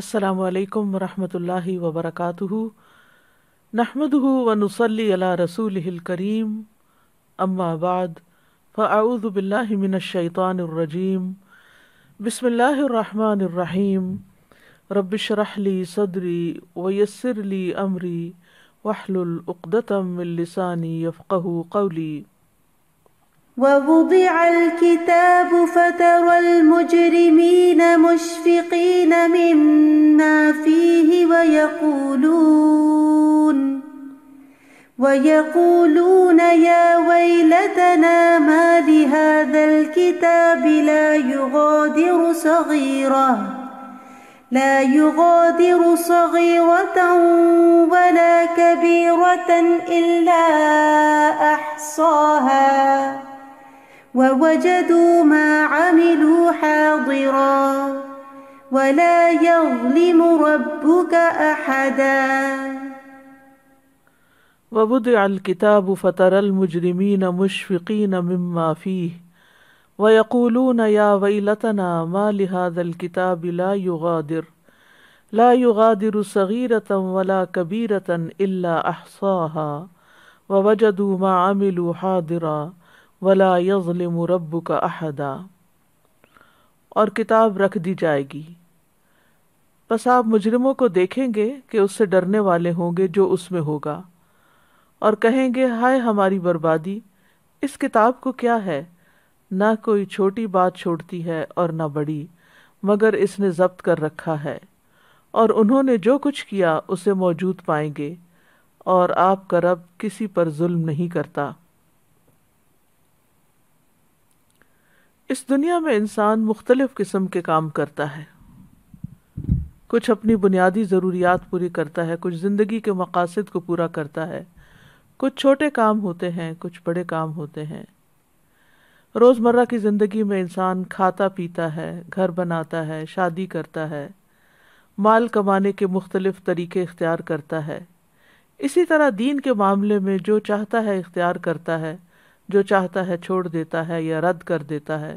السلام علیکم ورحمۃ اللہ وبرکاتہ نحمد ونصلی علی رسول الکریم اما بعد فاعوذ باللہ من الشیطان الرجیم بسم اللہ الرحمن الرحیم رب شرح لی صدری ویسر لی امری واحلل عقدتم من لسانی یفقہ قولی ووضع الكتاب فترى المجرمين مشفقين مما فيه ويقولون ويقولون يا ويلتنا ما لهذا الكتاب لا يغادر صغيرة لا يغادر صغيرة ولا كبيرة إلا أحصاها ووجدوا ما عملوا حاضرا ولا يظلم ربك احدا ووضع الكتاب فترى المجرمين مشفقين مما فيه ويقولون يا ويلتنا ما لهذا الكتاب لا يغادر لا يغادر صغيرة ولا كبيرة إلا أحصاها ووجدوا ما عملوا حاضرا वला यज़लिम का अहदा और किताब रख दी जाएगी बस आप मुजरिमों को देखेंगे कि उससे डरने वाले होंगे जो उसमें होगा और कहेंगे हाय हमारी बर्बादी इस किताब को क्या है ना कोई छोटी बात छोड़ती है और ना बड़ी मगर इसने जब्त कर रखा है और उन्होंने जो कुछ किया उसे मौजूद पाएंगे और आपका रब किसी पर जुल्म नहीं करता इस दुनिया में इंसान मुख्तलिफ़ किस्म के काम करता है कुछ अपनी बुनियादी ज़रूरियात पूरी करता है कुछ ज़िंदगी के मकासद को पूरा करता है कुछ छोटे काम होते हैं कुछ बड़े काम होते हैं रोज़मर्रा की ज़िंदगी में इंसान खाता पीता है घर बनाता है शादी करता है माल कमाने के मुख्तलिफ तरीके इख्तियार करता है इसी तरह दीन के मामले में जो चाहता है इख्तियार करता है जो चाहता है छोड़ देता है या रद्द कर देता है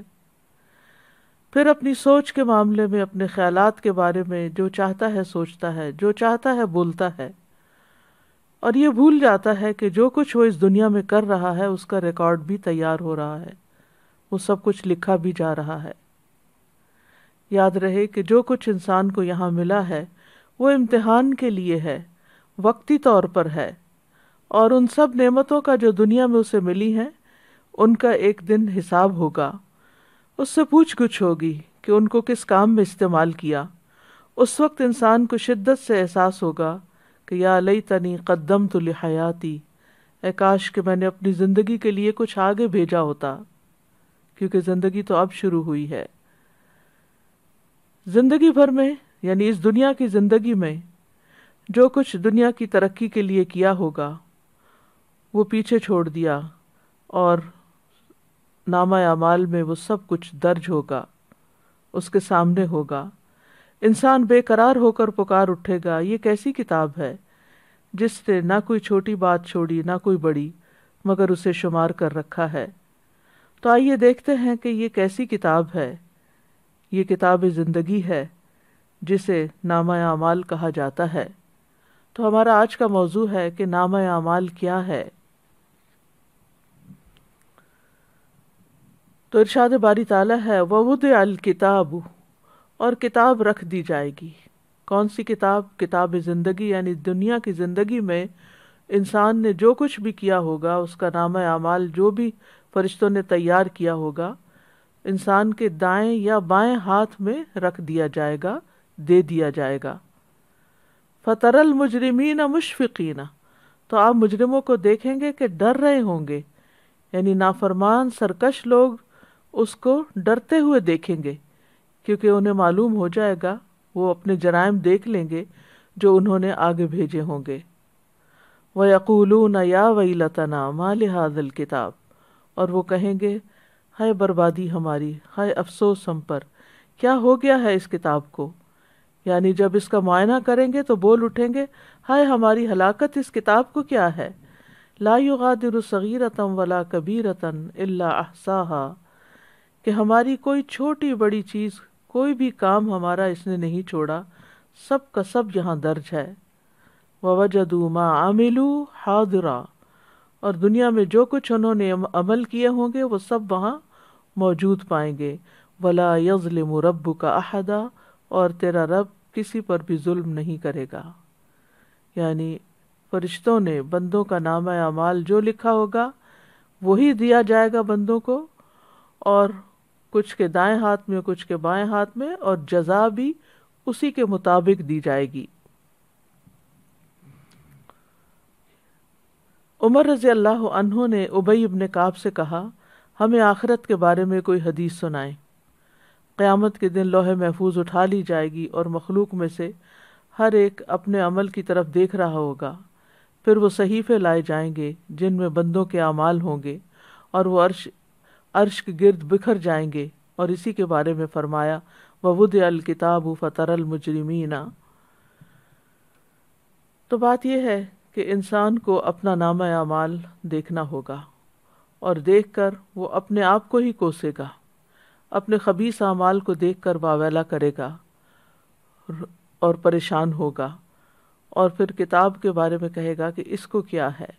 फिर अपनी सोच के मामले में अपने ख्यालात के बारे में जो चाहता है सोचता है जो चाहता है बोलता है और ये भूल जाता है कि जो कुछ वो इस दुनिया में कर रहा है उसका रिकॉर्ड भी तैयार हो रहा है वो सब कुछ लिखा भी जा रहा है याद रहे कि जो कुछ इंसान को यहाँ मिला है वो इम्तिहान के लिए है वक्ती तौर पर है और उन सब नेमतों का जो दुनिया में उसे मिली हैं उनका एक दिन हिसाब होगा उससे पूछ गुछ होगी कि उनको किस काम में इस्तेमाल किया उस वक्त इंसान को शिद्दत से एहसास होगा कि या लई तनी कदम तो लिहायाती काश कि मैंने अपनी ज़िंदगी के लिए कुछ आगे भेजा होता क्योंकि ज़िंदगी तो अब शुरू हुई है ज़िंदगी भर में यानी इस दुनिया की ज़िंदगी में जो कुछ दुनिया की तरक्की के लिए किया होगा वो पीछे छोड़ दिया और नामा अमाल में वो सब कुछ दर्ज होगा उसके सामने होगा इंसान बेकरार होकर पुकार उठेगा ये कैसी किताब है जिसने ना कोई छोटी बात छोड़ी ना कोई बड़ी मगर उसे शुमार कर रखा है तो आइए देखते हैं कि ये कैसी किताब है ये किताब ज़िंदगी है जिसे नामा अमाल कहा जाता है तो हमारा आज का मौजू है कि नामा अमाल क्या है तो इरशाद बारी ताला है ववद अल किताब और किताब रख दी जाएगी कौन सी किताब किताब ज़िंदगी यानी दुनिया की ज़िंदगी में इंसान ने जो कुछ भी किया होगा उसका नाम अमाल जो भी फरिश्तों ने तैयार किया होगा इंसान के दाएं या बाएं हाथ में रख दिया जाएगा दे दिया जाएगा फतरल मुजरमीन मुशफ़ीना तो आप मुजरमों को देखेंगे कि डर रहे होंगे यानी नाफरमान सरकश लोग उसको डरते हुए देखेंगे क्योंकि उन्हें मालूम हो जाएगा वो अपने जराइम देख लेंगे जो उन्होंने आगे भेजे होंगे व यकूलून या वही लताना माल हाजल किताब और वो कहेंगे हाय बर्बादी हमारी हाय अफसोस हम पर क्या हो गया है इस किताब को यानी जब इसका मायना करेंगे तो बोल उठेंगे हाय हमारी हलाकत इस किताब को क्या है ला युगादिर सगीरतम वला कबीरतन अल्ला अहसाहा कि हमारी कोई छोटी बड़ी चीज़ कोई भी काम हमारा इसने नहीं छोड़ा सब का सब यहाँ दर्ज है वजदूमा आमिलू हादरा और दुनिया में जो कुछ उन्होंने अमल किए होंगे वो सब वहाँ मौजूद पाएंगे वला यजलम रब का अहदा और तेरा रब किसी पर भी जुल्म नहीं करेगा यानी फरिश्तों ने बंदों का नाम अमाल जो लिखा होगा वही दिया जाएगा बंदों को और कुछ के दाएं हाथ में कुछ के बाएं हाथ में और जजा भी उसी के मुताबिक दी जाएगी उमर रजी अल्लाह ने उबई इबन काब से कहा हमें आखिरत के बारे में कोई हदीस सुनाए क्यामत के दिन लोहे महफूज उठा ली जाएगी और मखलूक में से हर एक अपने अमल की तरफ देख रहा होगा फिर वो सहीफ़े लाए जाएंगे जिनमें बंदों के अमाल होंगे और वो अर्श अर्श के गिर्द बिखर जाएंगे और इसी के बारे में फरमाया वबुद अल किताब फ़तरल मुजरमीना तो बात यह है कि इंसान को अपना नाम अमाल देखना होगा और देख कर वो अपने आप को ही कोसेगा अपने खबीस अमाल को देख कर वावेला करेगा और परेशान होगा और फिर किताब के बारे में कहेगा कि इसको क्या है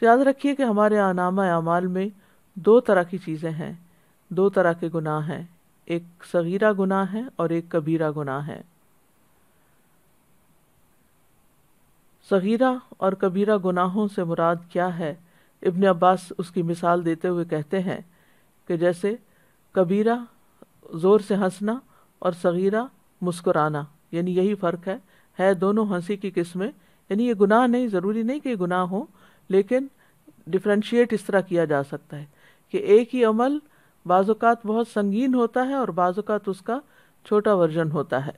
तो याद रखिए कि हमारे अनामा अमाल में दो तरह की चीज़ें हैं दो तरह के गुनाह हैं एक सगीरा गुनाह है और एक कबीरा गुनाह है सगीरा और कबीरा गुनाहों से मुराद क्या है इब्न अब्बास उसकी मिसाल देते हुए कहते हैं कि जैसे कबीरा ज़ोर से हंसना और सगीरा मुस्कुराना यानी यही फ़र्क है है दोनों हंसी की किस्में यानी ये गुनाह नहीं ज़रूरी नहीं कि गुनाह हो लेकिन डिफ्रेंशिएट इस तरह किया जा सकता है कि एक ही अमल बाज़ात बहुत संगीन होता है और बाज़ात उसका छोटा वर्जन होता है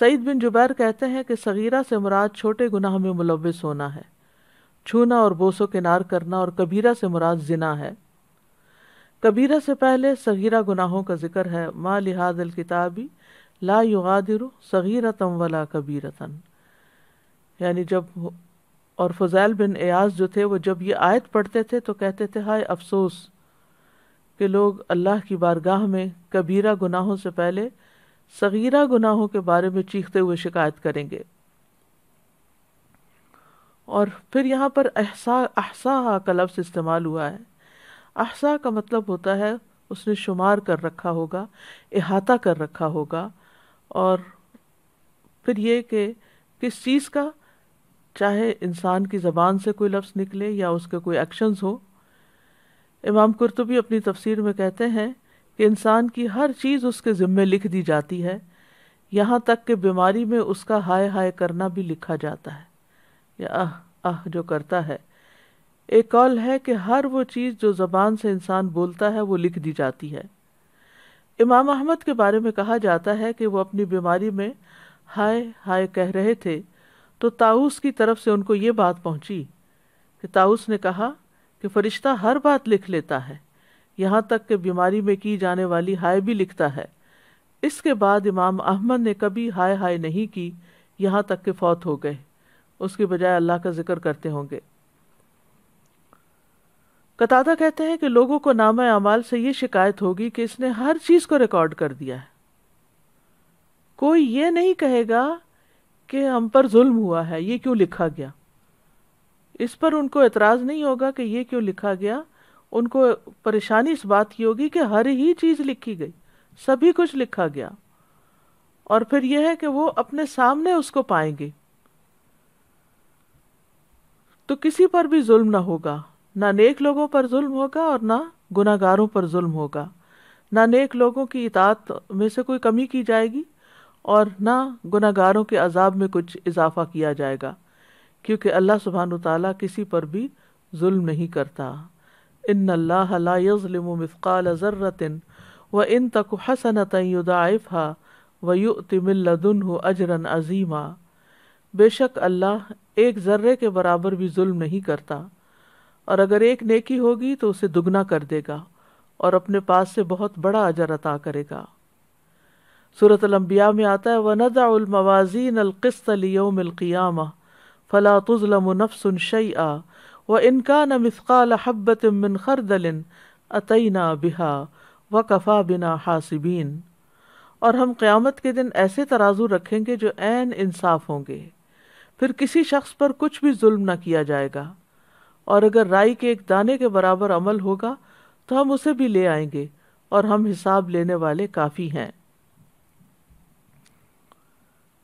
सईद बिन जुबैर कहते हैं कि सगीरा से मुराद छोटे गुनाह में मुलविस होना है छूना और बोसो किनार करना और कबीरा से मुराद जिना है कबीरा से पहले सगीरा गुनाहों का जिक्र है माँ लिहाजल किताबी ला युगा सगीरा तम वला कबीरा यानी जब और फजैल बिन एयाज जो थे वो जब ये आयत पढ़ते थे तो कहते थे हाय अफसोस कि लोग अल्लाह की बारगाह में कबीरा गुनाहों से पहले सगीरा गुनाहों के बारे में चीखते हुए शिकायत करेंगे और फिर यहाँ पर अहसा अहसा का लफ्स इस्तेमाल हुआ है अहसा का मतलब होता है उसने शुमार कर रखा होगा अहाता कर रखा होगा और फिर ये कि किस चीज़ का चाहे इंसान की ज़बान से कोई लफ्ज़ निकले या उसके कोई एक्शन हो इमाम कुर्तुबी अपनी तफसीर में कहते हैं कि इंसान की हर चीज़ उसके ज़िम्मे लिख दी जाती है यहाँ तक कि बीमारी में उसका हाय हाय करना भी लिखा जाता है या आह आह जो करता है एक कॉल है कि हर वो चीज़ जो ज़बान से इंसान बोलता है वो लिख दी जाती है इमाम अहमद के बारे में कहा जाता है कि वो अपनी बीमारी में हाय हाय कह रहे थे तो ताउस की तरफ से उनको ये बात पहुंची कि ताउस ने कहा कि फरिश्ता हर बात लिख लेता है यहाँ तक कि बीमारी में की जाने वाली हाय भी लिखता है इसके बाद इमाम अहमद ने कभी हाय हाय नहीं की यहाँ तक कि फौत हो गए उसके बजाय अल्लाह का जिक्र करते होंगे कतादा कहते हैं कि लोगों को नाम अमाल से ये शिकायत होगी कि इसने हर चीज़ को रिकॉर्ड कर दिया है कोई ये नहीं कहेगा कि हम पर जुल्म हुआ है ये क्यों लिखा गया इस पर उनको एतराज़ नहीं होगा कि ये क्यों लिखा गया उनको परेशानी इस बात की होगी कि हर ही चीज़ लिखी गई सभी कुछ लिखा गया और फिर यह है कि वो अपने सामने उसको पाएंगे तो किसी पर भी जुल्म ना होगा ना नेक लोगों पर जुल्म होगा और ना गुनागारों पर जुल्म होगा ना नेक लोगों की इतात में से कोई कमी की जाएगी और ना गुनागारों के अजाब में कुछ इजाफा किया जाएगा क्योंकि अल्लाह सुबहान तला किसी पर भी जुल्म नहीं करता इन अल्लाह लाजलम मफ़ाल ज़र्रतिन व इन तक हसनत हा व यु तिमिल्लदन अजरन अजीमा बेशक अल्लाह एक ज़र्रे के बराबर भी जुल्म नहीं करता और अगर एक नेकी होगी तो उसे दुगना कर देगा और अपने पास से बहुत बड़ा अजर अता करेगा सूरत अलम्बिया में आता है वनदाउलमवाजीन अलक़स्तलियोमक़ियाम फ़ला तुज़लम नफ़सन आ व इनका न मिसक़ाल हब्बत मिन खरदलिन अतना बिहा व कफ़ा बिना हासिबीन और हम क़्यामत के दिन ऐसे तराजू रखेंगे जो एन इंसाफ होंगे फिर किसी शख्स पर कुछ भी जुल्म न किया जाएगा और अगर राई के एक दाने के बराबर अमल होगा तो हम उसे भी ले आएंगे और हम हिसाब लेने वाले काफ़ी हैं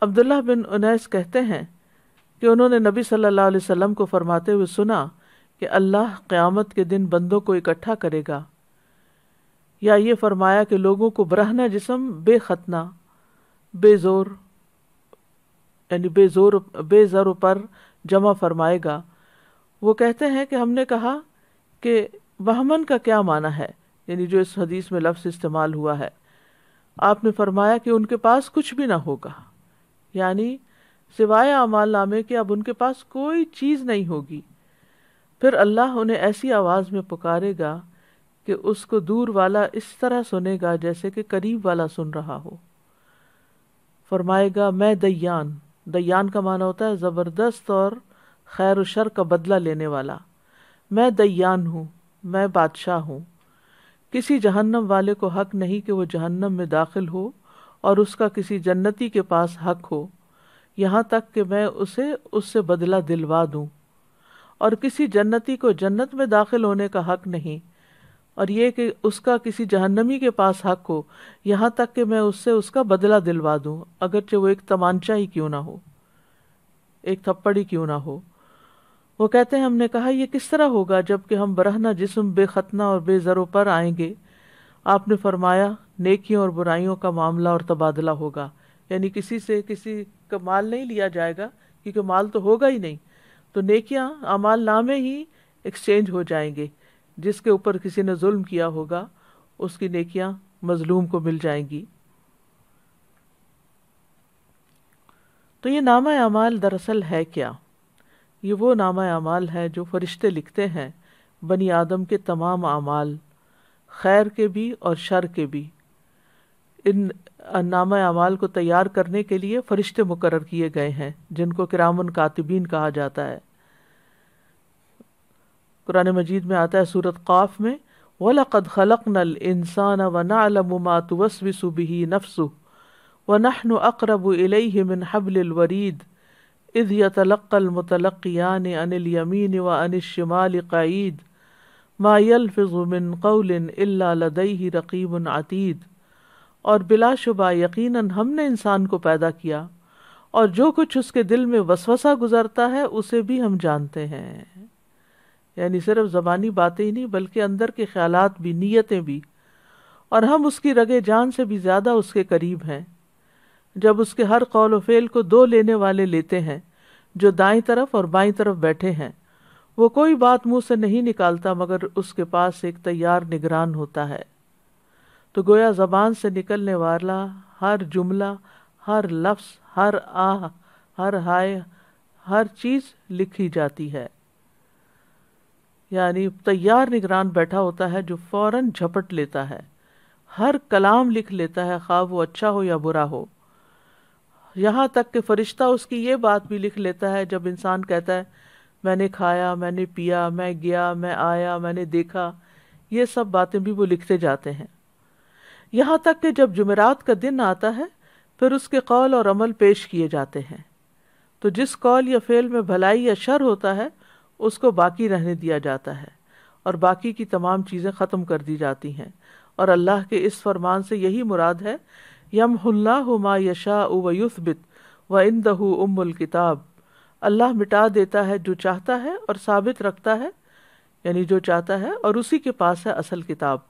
अब्दुल्ला बिन उनैस कहते हैं कि उन्होंने नबी सल्लल्लाहु अलैहि वसल्लम को फरमाते हुए सुना कि अल्लाह क़यामत के दिन बंदों को इकट्ठा करेगा या ये फरमाया कि लोगों को बरहना जिसम बेखतना बेज़ोर यानी बेज़ोर बेज़र पर जमा फरमाएगा वो कहते हैं कि हमने कहा कि बहमन का क्या माना है यानी जो इस हदीस में लफ्ज़ इस्तेमाल हुआ है आपने फरमाया कि उनके पास कुछ भी ना होगा यानी सिवाय अमाल नामे के अब उनके पास कोई चीज़ नहीं होगी फिर अल्लाह उन्हें ऐसी आवाज़ में पुकारेगा कि उसको दूर वाला इस तरह सुनेगा जैसे कि करीब वाला सुन रहा हो फरमाएगा मैं दयान दयान का माना होता है ज़बरदस्त और खैर शर का बदला लेने वाला मैं दयान हूँ मैं बादशाह हूँ किसी जहन्नम वाले को हक नहीं कि वो जहन्नम में दाखिल हो और उसका किसी जन्नती के पास हक हो यहाँ तक कि मैं उसे उससे बदला दिलवा दूँ और किसी जन्नती को जन्नत में दाखिल होने का हक नहीं और ये कि उसका किसी जहन्नमी के पास हक हो यहाँ तक कि मैं उससे उसका बदला दिलवा दूँ अगरचे वो एक तमांचा ही क्यों ना हो एक थप्पड़ी क्यों ना हो वो कहते हैं हमने कहा यह किस तरह होगा जबकि हम बरहना जिसम बेखतना और बेज़रों पर आएंगे आपने फरमाया नेकियों और बुराइयों का मामला और तबादला होगा यानी किसी से किसी का माल नहीं लिया जाएगा क्योंकि माल तो होगा ही नहीं तो नेकियां अमाल नामे ही एक्सचेंज हो जाएंगे जिसके ऊपर किसी ने जुल्म किया होगा उसकी नेकियां मजलूम को मिल जाएंगी तो ये नामा अमाल दरअसल है क्या ये वो नामा अमाल है जो फरिश्ते लिखते हैं बनी आदम के तमाम अमाल खैर के भी और शर के भी इन नामा अमाल को तैयार करने के लिए फरिश्ते मुकर किए गए हैं जिनको किरामन कातिबीन कहा जाता है कुरान मजीद में आता है सूरत काफ में वलक़द खलक नल इंसान व नालमातवसबिसुबही नफसु व नहन अकरब इलमिन हबलवरीद इज़ यतलक़ल मतलक़ियान अनिल यमीन व अनिशमाल क़ईद मायल फ़िज़ुमिन कौलिन इल्ला रकीबन आतीद और बिलाशुबा यकीनन हमने इंसान को पैदा किया और जो कुछ उसके दिल में वसवसा गुजरता है उसे भी हम जानते हैं यानी सिर्फ ज़बानी बातें ही नहीं बल्कि अंदर के ख्याल भी नीयतें भी और हम उसकी रगे जान से भी ज़्यादा उसके करीब हैं जब उसके हर कौल व फेल को दो लेने वाले लेते हैं जो दाएं तरफ और बाई तरफ बैठे हैं वो कोई बात मुंह से नहीं निकालता मगर उसके पास एक तैयार निगरान होता है तो गोया ज़बान से निकलने वाला हर जुमला हर लफ्स हर आह हर हाय हर चीज़ लिखी जाती है यानी तैयार निगरान बैठा होता है जो फ़ौर झपट लेता है हर कलाम लिख लेता है खा वो अच्छा हो या बुरा हो यहाँ तक कि फ़रिश्ता उसकी ये बात भी लिख लेता है जब इंसान कहता है मैंने खाया मैंने पिया मैं गया मैं आया मैंने देखा ये सब बातें भी वो लिखते जाते हैं यहाँ तक कि जब जुमेरात का दिन आता है फिर उसके कौल और अमल पेश किए जाते हैं तो जिस कौल या फेल में भलाई या शर होता है उसको बाकी रहने दिया जाता है और बाकी की तमाम चीज़ें ख़त्म कर दी जाती हैं और अल्लाह के इस फरमान से यही मुराद है यम मा यशा व युसबित व इन इंदहू उमुल किताब अल्लाह मिटा देता है जो चाहता है और साबित रखता है यानी जो चाहता है और उसी के पास है असल किताब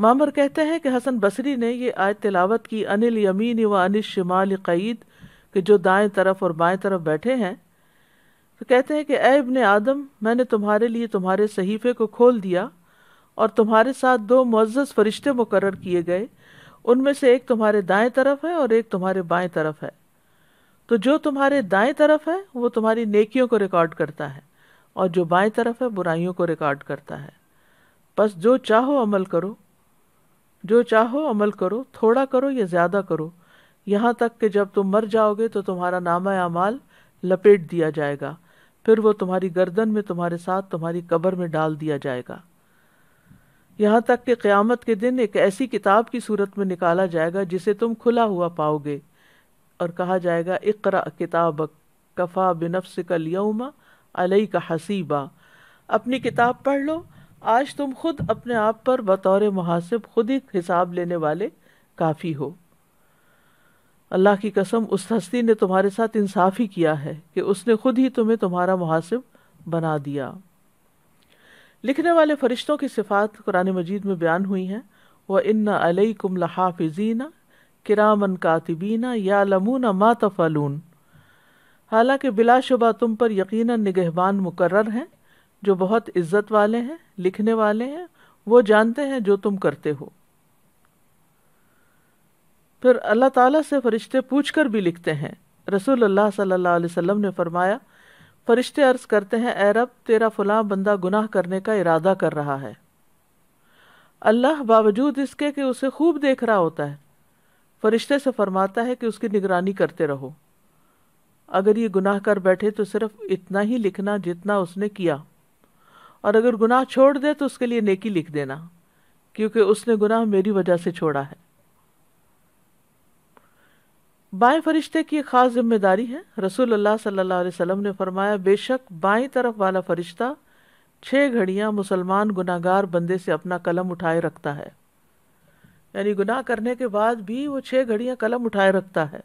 मामर कहते हैं कि हसन बसरी ने यह आयत तिलावत की अनिल यमीन व अनिल शिमाल क़ईद के जो दाएं तरफ और बाएं तरफ बैठे हैं तो कहते हैं कि ए आदम मैंने तुम्हारे लिए तुम्हारे सहीफे को खोल दिया और तुम्हारे साथ दो मुआज़ फरिश्ते मुकर किए गए उनमें से एक तुम्हारे दाएं तरफ है और एक तुम्हारे बाएं तरफ है तो जो तुम्हारे दाएं तरफ है वो तुम्हारी नेकियों को रिकॉर्ड करता है और जो बाएं तरफ है बुराइयों को रिकॉर्ड करता है बस जो चाहो अमल करो जो चाहो अमल करो थोड़ा करो या ज़्यादा करो यहाँ तक कि जब तुम मर जाओगे तो तुम्हारा नामा अमाल लपेट दिया जाएगा फिर वो तुम्हारी गर्दन में तुम्हारे साथ तुम्हारी कब्र में डाल दिया जाएगा यहाँ तक कि क्यामत के दिन एक ऐसी किताब की सूरत में निकाला जाएगा जिसे तुम खुला हुआ पाओगे और कहा जाएगा इकरा किताब कफ़ा बिनफ्स का लियमा अलई का हसीबा अपनी किताब पढ़ लो आज तुम खुद अपने आप पर बतौर मुहासिब खुद ही हिसाब लेने वाले काफ़ी हो अल्लाह की कसम उस हस्ती ने तुम्हारे साथ इंसाफ ही किया है कि उसने खुद ही तुम्हें तुम्हारा मुहासिब बना दिया लिखने वाले फरिश्तों की सिफात कुरान मजीद में बयान हुई हैं वह इन अलई कुम लहाफिजीना किरामन कातिबीना या लमूना मातफलून हालांकि बिलाशुबा तुम पर यकीनन निगहबान मुकर हैं जो बहुत इज्जत वाले हैं लिखने वाले हैं वो जानते हैं जो तुम करते हो फिर अल्लाह ताला से फरिश्ते पूछकर भी लिखते हैं रसूल अल्लाह सल्लल्लाहु अलैहि वसल्लम ने फरमाया फरिश्ते अर्ज करते हैं ए रब तेरा फलां बंदा गुनाह करने का इरादा कर रहा है अल्लाह बावजूद इसके कि उसे खूब देख रहा होता है फरिश्ते से फरमाता है कि उसकी निगरानी करते रहो अगर ये गुनाह कर बैठे तो सिर्फ इतना ही लिखना जितना उसने किया और अगर गुनाह छोड़ दे तो उसके लिए नेकी लिख देना क्योंकि उसने गुनाह मेरी वजह से छोड़ा है बाएं फरिश्ते की एक खास जिम्मेदारी है रसूल अल्लाह सल्लल्लाहु अलैहि वसल्लम ने फरमाया बेशक बाएं तरफ वाला फरिश्ता छह घड़ियां मुसलमान गुनागार बंदे से अपना कलम उठाए रखता है यानी गुनाह करने के बाद भी वो छह घड़ियां कलम उठाए रखता है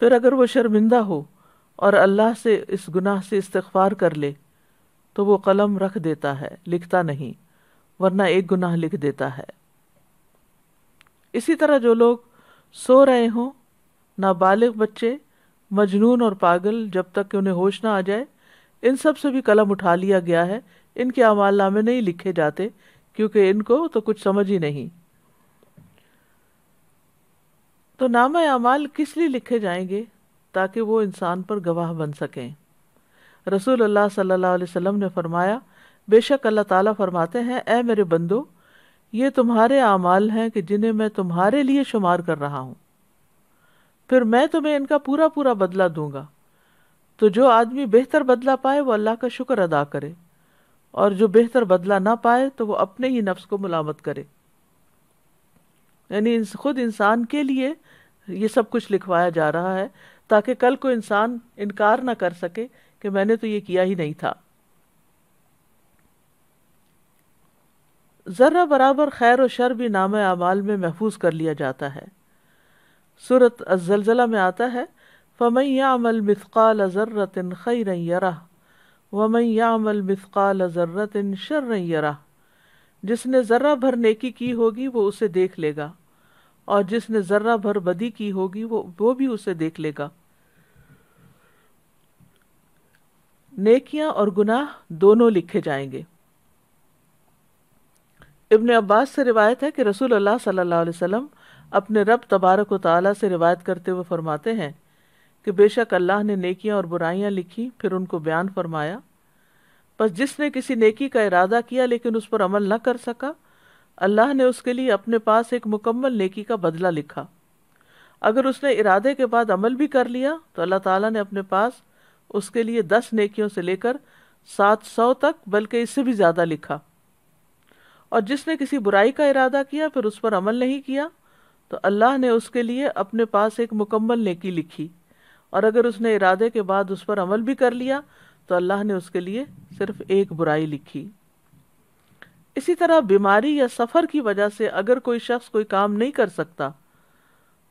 फिर अगर वो शर्मिंदा हो और अल्लाह से इस गुनाह से इस्तफार कर ले तो वो कलम रख देता है लिखता नहीं वरना एक गुनाह लिख देता है इसी तरह जो लोग सो रहे हों नाबालिग बच्चे मजनून और पागल जब तक कि उन्हें होश ना आ जाए इन सब से भी कलम उठा लिया गया है इनके अमाल नामे नहीं लिखे जाते क्योंकि इनको तो कुछ समझ ही नहीं तो नामा अमाल किस लिए लिखे जाएंगे ताकि वो इंसान पर गवाह बन सकें रसूल अल्लाह सल्लल्लाहु अलैहि वसल्लम ने फरमाया बेशक अल्लाह ताला फरमाते हैं ए मेरे बंदो ये तुम्हारे अमाल हैं कि जिन्हें मैं तुम्हारे लिए शुमार कर रहा हूँ फिर मैं तुम्हें इनका पूरा पूरा बदला दूंगा तो जो आदमी बेहतर बदला पाए वो अल्लाह का शुक्र अदा करे और जो बेहतर बदला ना पाए तो वो अपने ही नफ्स को मुलामत करे यानी खुद इंसान के लिए ये सब कुछ लिखवाया जा रहा है ताकि कल को इंसान इनकार ना कर सके कि मैंने तो ये किया ही नहीं था ज़र्रा बराबर खैर और शर भी नाम अमाल में महफूज कर लिया जाता है सूरत अजलजला में आता है या अमल मिसकाल ज़र्रतिन खैर यरा वमन मिसकाल ज़र्रतिन शर यरा जिसने ज़र्रा भर नेकी की होगी वो उसे देख लेगा और जिसने ज़र्रा भर बदी की होगी वो वो भी उसे देख लेगा नेकियां और गुनाह दोनों लिखे जाएंगे इब्न अब्बास से रिवायत है कि रसूल अल्लाह सल्लल्लाहु अलैहि वसल्लम अपने रब तबारक ताली से रिवायत करते हुए फरमाते हैं कि बेशक अल्लाह ने नेकियां और बुराइयां लिखी फिर उनको बयान फरमाया बस जिसने किसी नेकी का इरादा किया लेकिन उस पर अमल न कर सका अल्लाह ने उसके लिए अपने पास एक मुकम्मल नेकी का बदला लिखा अगर उसने इरादे के बाद अमल भी कर लिया तो अल्लाह ताला ने अपने पास उसके लिए दस नेकियों से लेकर सात सौ तक बल्कि इससे भी ज़्यादा लिखा और जिसने किसी बुराई का इरादा किया फिर उस पर अमल नहीं किया तो अल्लाह ने उसके लिए अपने पास एक मुकम्मल नेकी लिखी और अगर उसने इरादे के बाद उस पर अमल भी कर लिया तो अल्लाह ने उसके लिए सिर्फ एक बुराई लिखी इसी तरह बीमारी या सफ़र की वजह से अगर कोई शख्स कोई काम नहीं कर सकता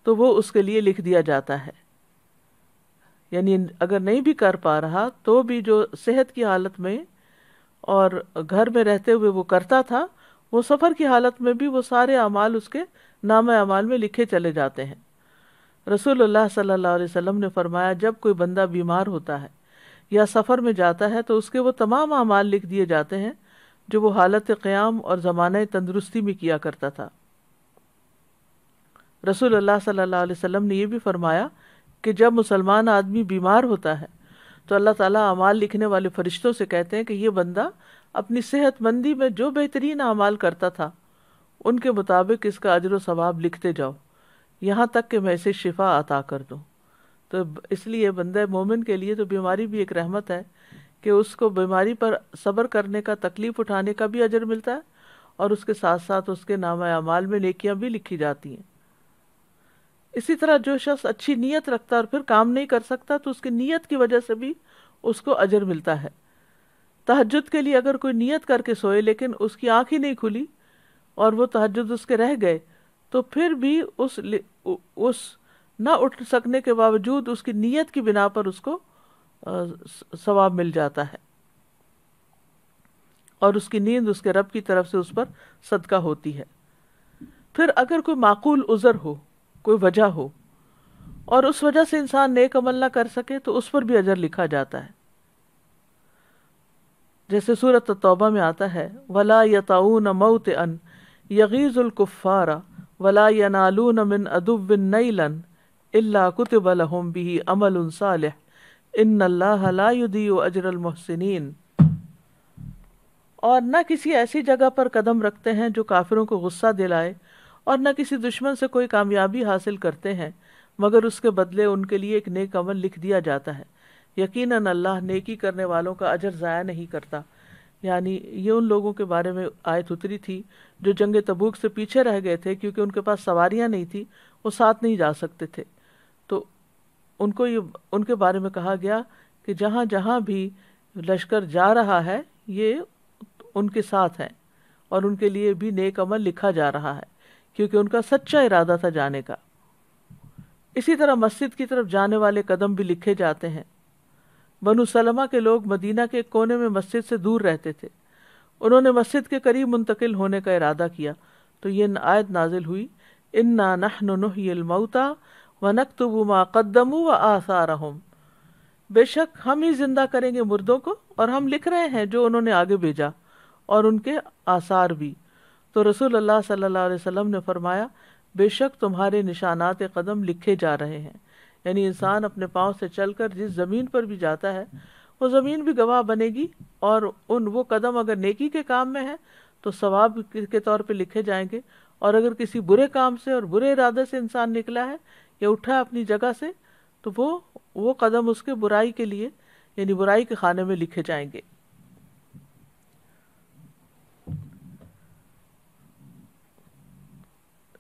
तो वो उसके लिए लिख दिया जाता है यानी अगर नहीं भी कर पा रहा तो भी जो सेहत की हालत में और घर में रहते हुए वो करता था वो सफ़र की हालत में भी वो सारे अमाल उसके नाम अमाल में लिखे चले जाते हैं रसूलुल्लाह सल्लल्लाहु अलैहि वसल्लम ने फरमाया जब कोई बंदा बीमार होता है या सफ़र में जाता है तो उसके वो तमाम अमाल लिख दिए जाते हैं जो वो हालत क़याम और ज़माना तंदरुस्ती में किया करता था रसूलुल्लाह सल्लल्लाहु अलैहि वसल्लम ने यह भी फरमाया कि जब मुसलमान आदमी बीमार होता है तो अल्लाह ताला अमाल लिखने वाले फरिश्तों से कहते हैं कि यह बंदा अपनी सेहतमंदी में जो बेहतरीन अमाल करता था उनके मुताबिक इसका अजर सवाब लिखते जाओ यहाँ तक कि मैं इसे शिफा अता कर दूँ तो इसलिए बंद मोमिन के लिए तो बीमारी भी एक रहमत है कि उसको बीमारी पर सब्र करने का तकलीफ़ उठाने का भी अजर मिलता है और उसके साथ साथ उसके नाम अमाल में नकियाँ भी लिखी जाती हैं इसी तरह जो शख्स अच्छी नीयत रखता और फिर काम नहीं कर सकता तो उसकी नीयत की वजह से भी उसको अजर मिलता है तहजद के लिए अगर कोई नीयत करके सोए लेकिन उसकी आँख ही नहीं खुली और वो तहजद उसके रह गए तो फिर भी उस उस न उठ सकने के बावजूद उसकी नीयत की बिना पर उसको सवाब मिल जाता है और उसकी नींद उसके रब की तरफ से उस पर सदका होती है फिर अगर कोई माकूल उज़र हो कोई वजह हो और उस वजह से इंसान नेक अमल ना कर सके तो उस पर भी अजर लिखा जाता है जैसे सूरत तौबा में आता है वला यताऊन मऊत अन यगीज़ुल्कुफ़ारा वला यनालून मिन अदुबिन नईलन इल्ला कुतिब लहुम बिही अमल सालिह इन अल्लाह ला युदीउ अजरल मुहसिनीन और न किसी ऐसी जगह पर कदम रखते हैं जो काफिरों को गुस्सा दिलाए और न किसी दुश्मन से कोई कामयाबी हासिल करते हैं मगर उसके बदले उनके लिए एक नेक अमल लिख दिया जाता है यकीनन अल्लाह नेकी करने वालों का अजर ज़ाया नहीं करता यानी ये उन लोगों के बारे में आयत उतरी थी जो जंग तबूक से पीछे रह गए थे क्योंकि उनके पास सवारियाँ नहीं थी वो साथ नहीं जा सकते थे तो उनको ये उनके बारे में कहा गया कि जहाँ जहाँ भी लश्कर जा रहा है ये उनके साथ हैं और उनके लिए भी नेक अमल लिखा जा रहा है क्योंकि उनका सच्चा इरादा था जाने का इसी तरह मस्जिद की तरफ जाने वाले कदम भी लिखे जाते हैं बनु सलमा के लोग मदीना के कोने में मस्जिद से दूर रहते थे उन्होंने मस्जिद के करीब मुंतकिल होने का इरादा किया तो ये आयत नाजिल हुई इन्ना नहनुहमऊता व नकतबू माकदमू व आसारहम बेशक हम ही जिंदा करेंगे मुर्दों को और हम लिख रहे हैं जो उन्होंने आगे भेजा और उनके आसार भी तो रसूल अल्लाह सल्लल्लाहु अलैहि वसल्लम ने फरमाया बेशक तुम्हारे निशानात कदम लिखे जा रहे हैं यानी इंसान अपने पाँव से चलकर जिस ज़मीन पर भी जाता है वो ज़मीन भी गवाह बनेगी और उन वो कदम अगर नेकी के काम में है तो सवाब के तौर पर लिखे जाएंगे और अगर किसी बुरे काम से और बुरे इरादे से इंसान निकला है या उठा अपनी जगह से तो वो वो कदम उसके बुराई के लिए यानी बुराई के खाने में लिखे जाएंगे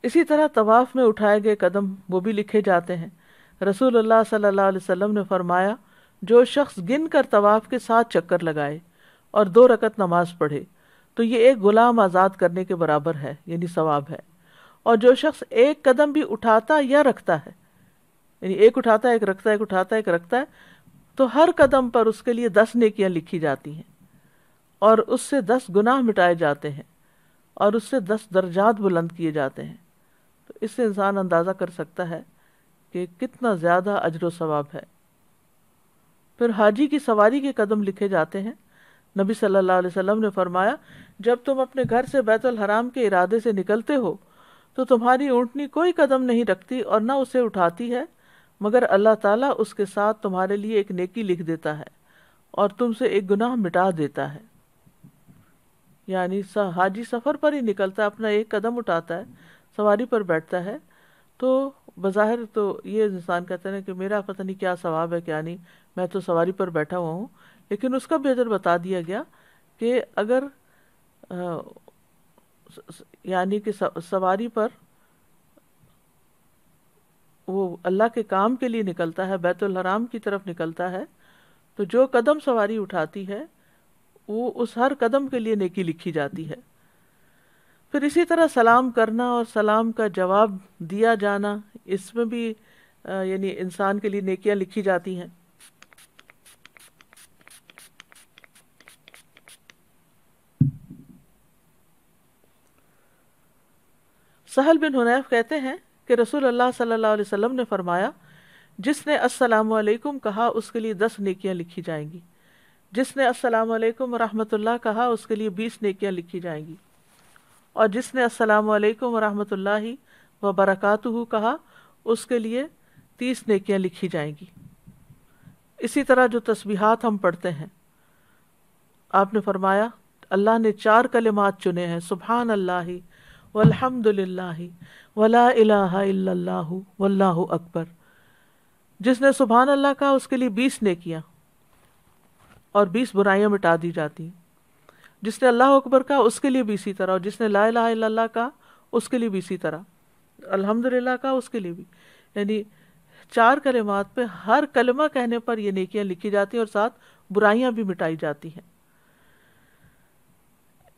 इसी तरह तवाफ़ में उठाए गए कदम वो भी लिखे जाते हैं रसूल अल्लाह सल्लल्लाहु अलैहि वसल्लम ने फरमाया जो शख्स गिन कर तवाफ़ के साथ चक्कर लगाए और दो रकत नमाज पढ़े तो ये एक गुलाम आज़ाद करने के बराबर है यानी सवाब है और जो शख्स एक कदम भी उठाता या रखता है यानी एक उठाता है एक रखता है एक उठाता है एक रखता है तो हर कदम पर उसके लिए दस नेकियां लिखी जाती हैं और उससे दस गुनाह मिटाए जाते हैं और उससे दस दर्जात बुलंद किए जाते हैं तो इससे इंसान अंदाज़ा कर सकता है कि कितना ज़्यादा अजर सवाब है फिर हाजी की सवारी के कदम लिखे जाते हैं नबी सल्लल्लाहु अलैहि वसल्लम ने फरमाया जब तुम अपने घर से बैतुल हराम के इरादे से निकलते हो तो तुम्हारी ऊँटनी कोई कदम नहीं रखती और न उसे उठाती है मगर अल्लाह ताला उसके साथ तुम्हारे लिए एक नेकी लिख देता है और तुमसे एक गुनाह मिटा देता है यानी हाजी सफ़र पर ही निकलता है अपना एक कदम उठाता है सवारी पर बैठता है तो बाहिर तो ये इंसान कहते हैं कि मेरा पता नहीं क्या सवाब है क्या नहीं मैं तो सवारी पर बैठा हुआ हूँ लेकिन उसका भी अजर बता दिया गया कि अगर आ, यानी कि सवारी पर वो अल्लाह के काम के लिए निकलता है बैतुल की तरफ निकलता है तो जो कदम सवारी उठाती है वो उस हर कदम के लिए नेकी लिखी जाती है फिर इसी तरह सलाम करना और सलाम का जवाब दिया जाना इसमें भी यानी इंसान के लिए नेकियां लिखी जाती हैं सहल बिन हुनैफ कहते हैं कि रसूल अल्लाह सल्लल्लाहु अलैहि वसल्लम ने फरमाया जिसने अस्सलाम वालेकुम कहा उसके लिए दस नेकियां लिखी जाएंगी जिसने अस्सलाम वालेकुम रहमतुल्लाह कहा उसके लिए बीस नेकियां लिखी जाएंगी और जिसने अस्सलाम वालेकुम व बरकातुहू कहा उसके लिए तीस नेकियां लिखी जाएंगी इसी तरह जो तस्बीहात हम पढ़ते हैं आपने फरमाया अल्लाह ने चार कलिमात चुने हैं सुबहान अल्लाह वल्हम्दुलिल्लाह वला इलाहा इल्लल्लाह वल्लाहु अकबर जिसने सुबहान अल्लाह कहा उसके लिए बीस नेकियां और बीस बुराइयां मिटा दी जाती हैं जिसने अल्लाह अकबर कहा उसके लिए भी इसी तरह और जिसने ला ला कहा उसके लिए भी इसी तरह अल्हम्दुलिल्लाह कहा उसके लिए भी यानी चार कलमात पे हर कलमा कहने पर ये नेकियां लिखी जाती हैं और साथ बुराइयां भी मिटाई जाती हैं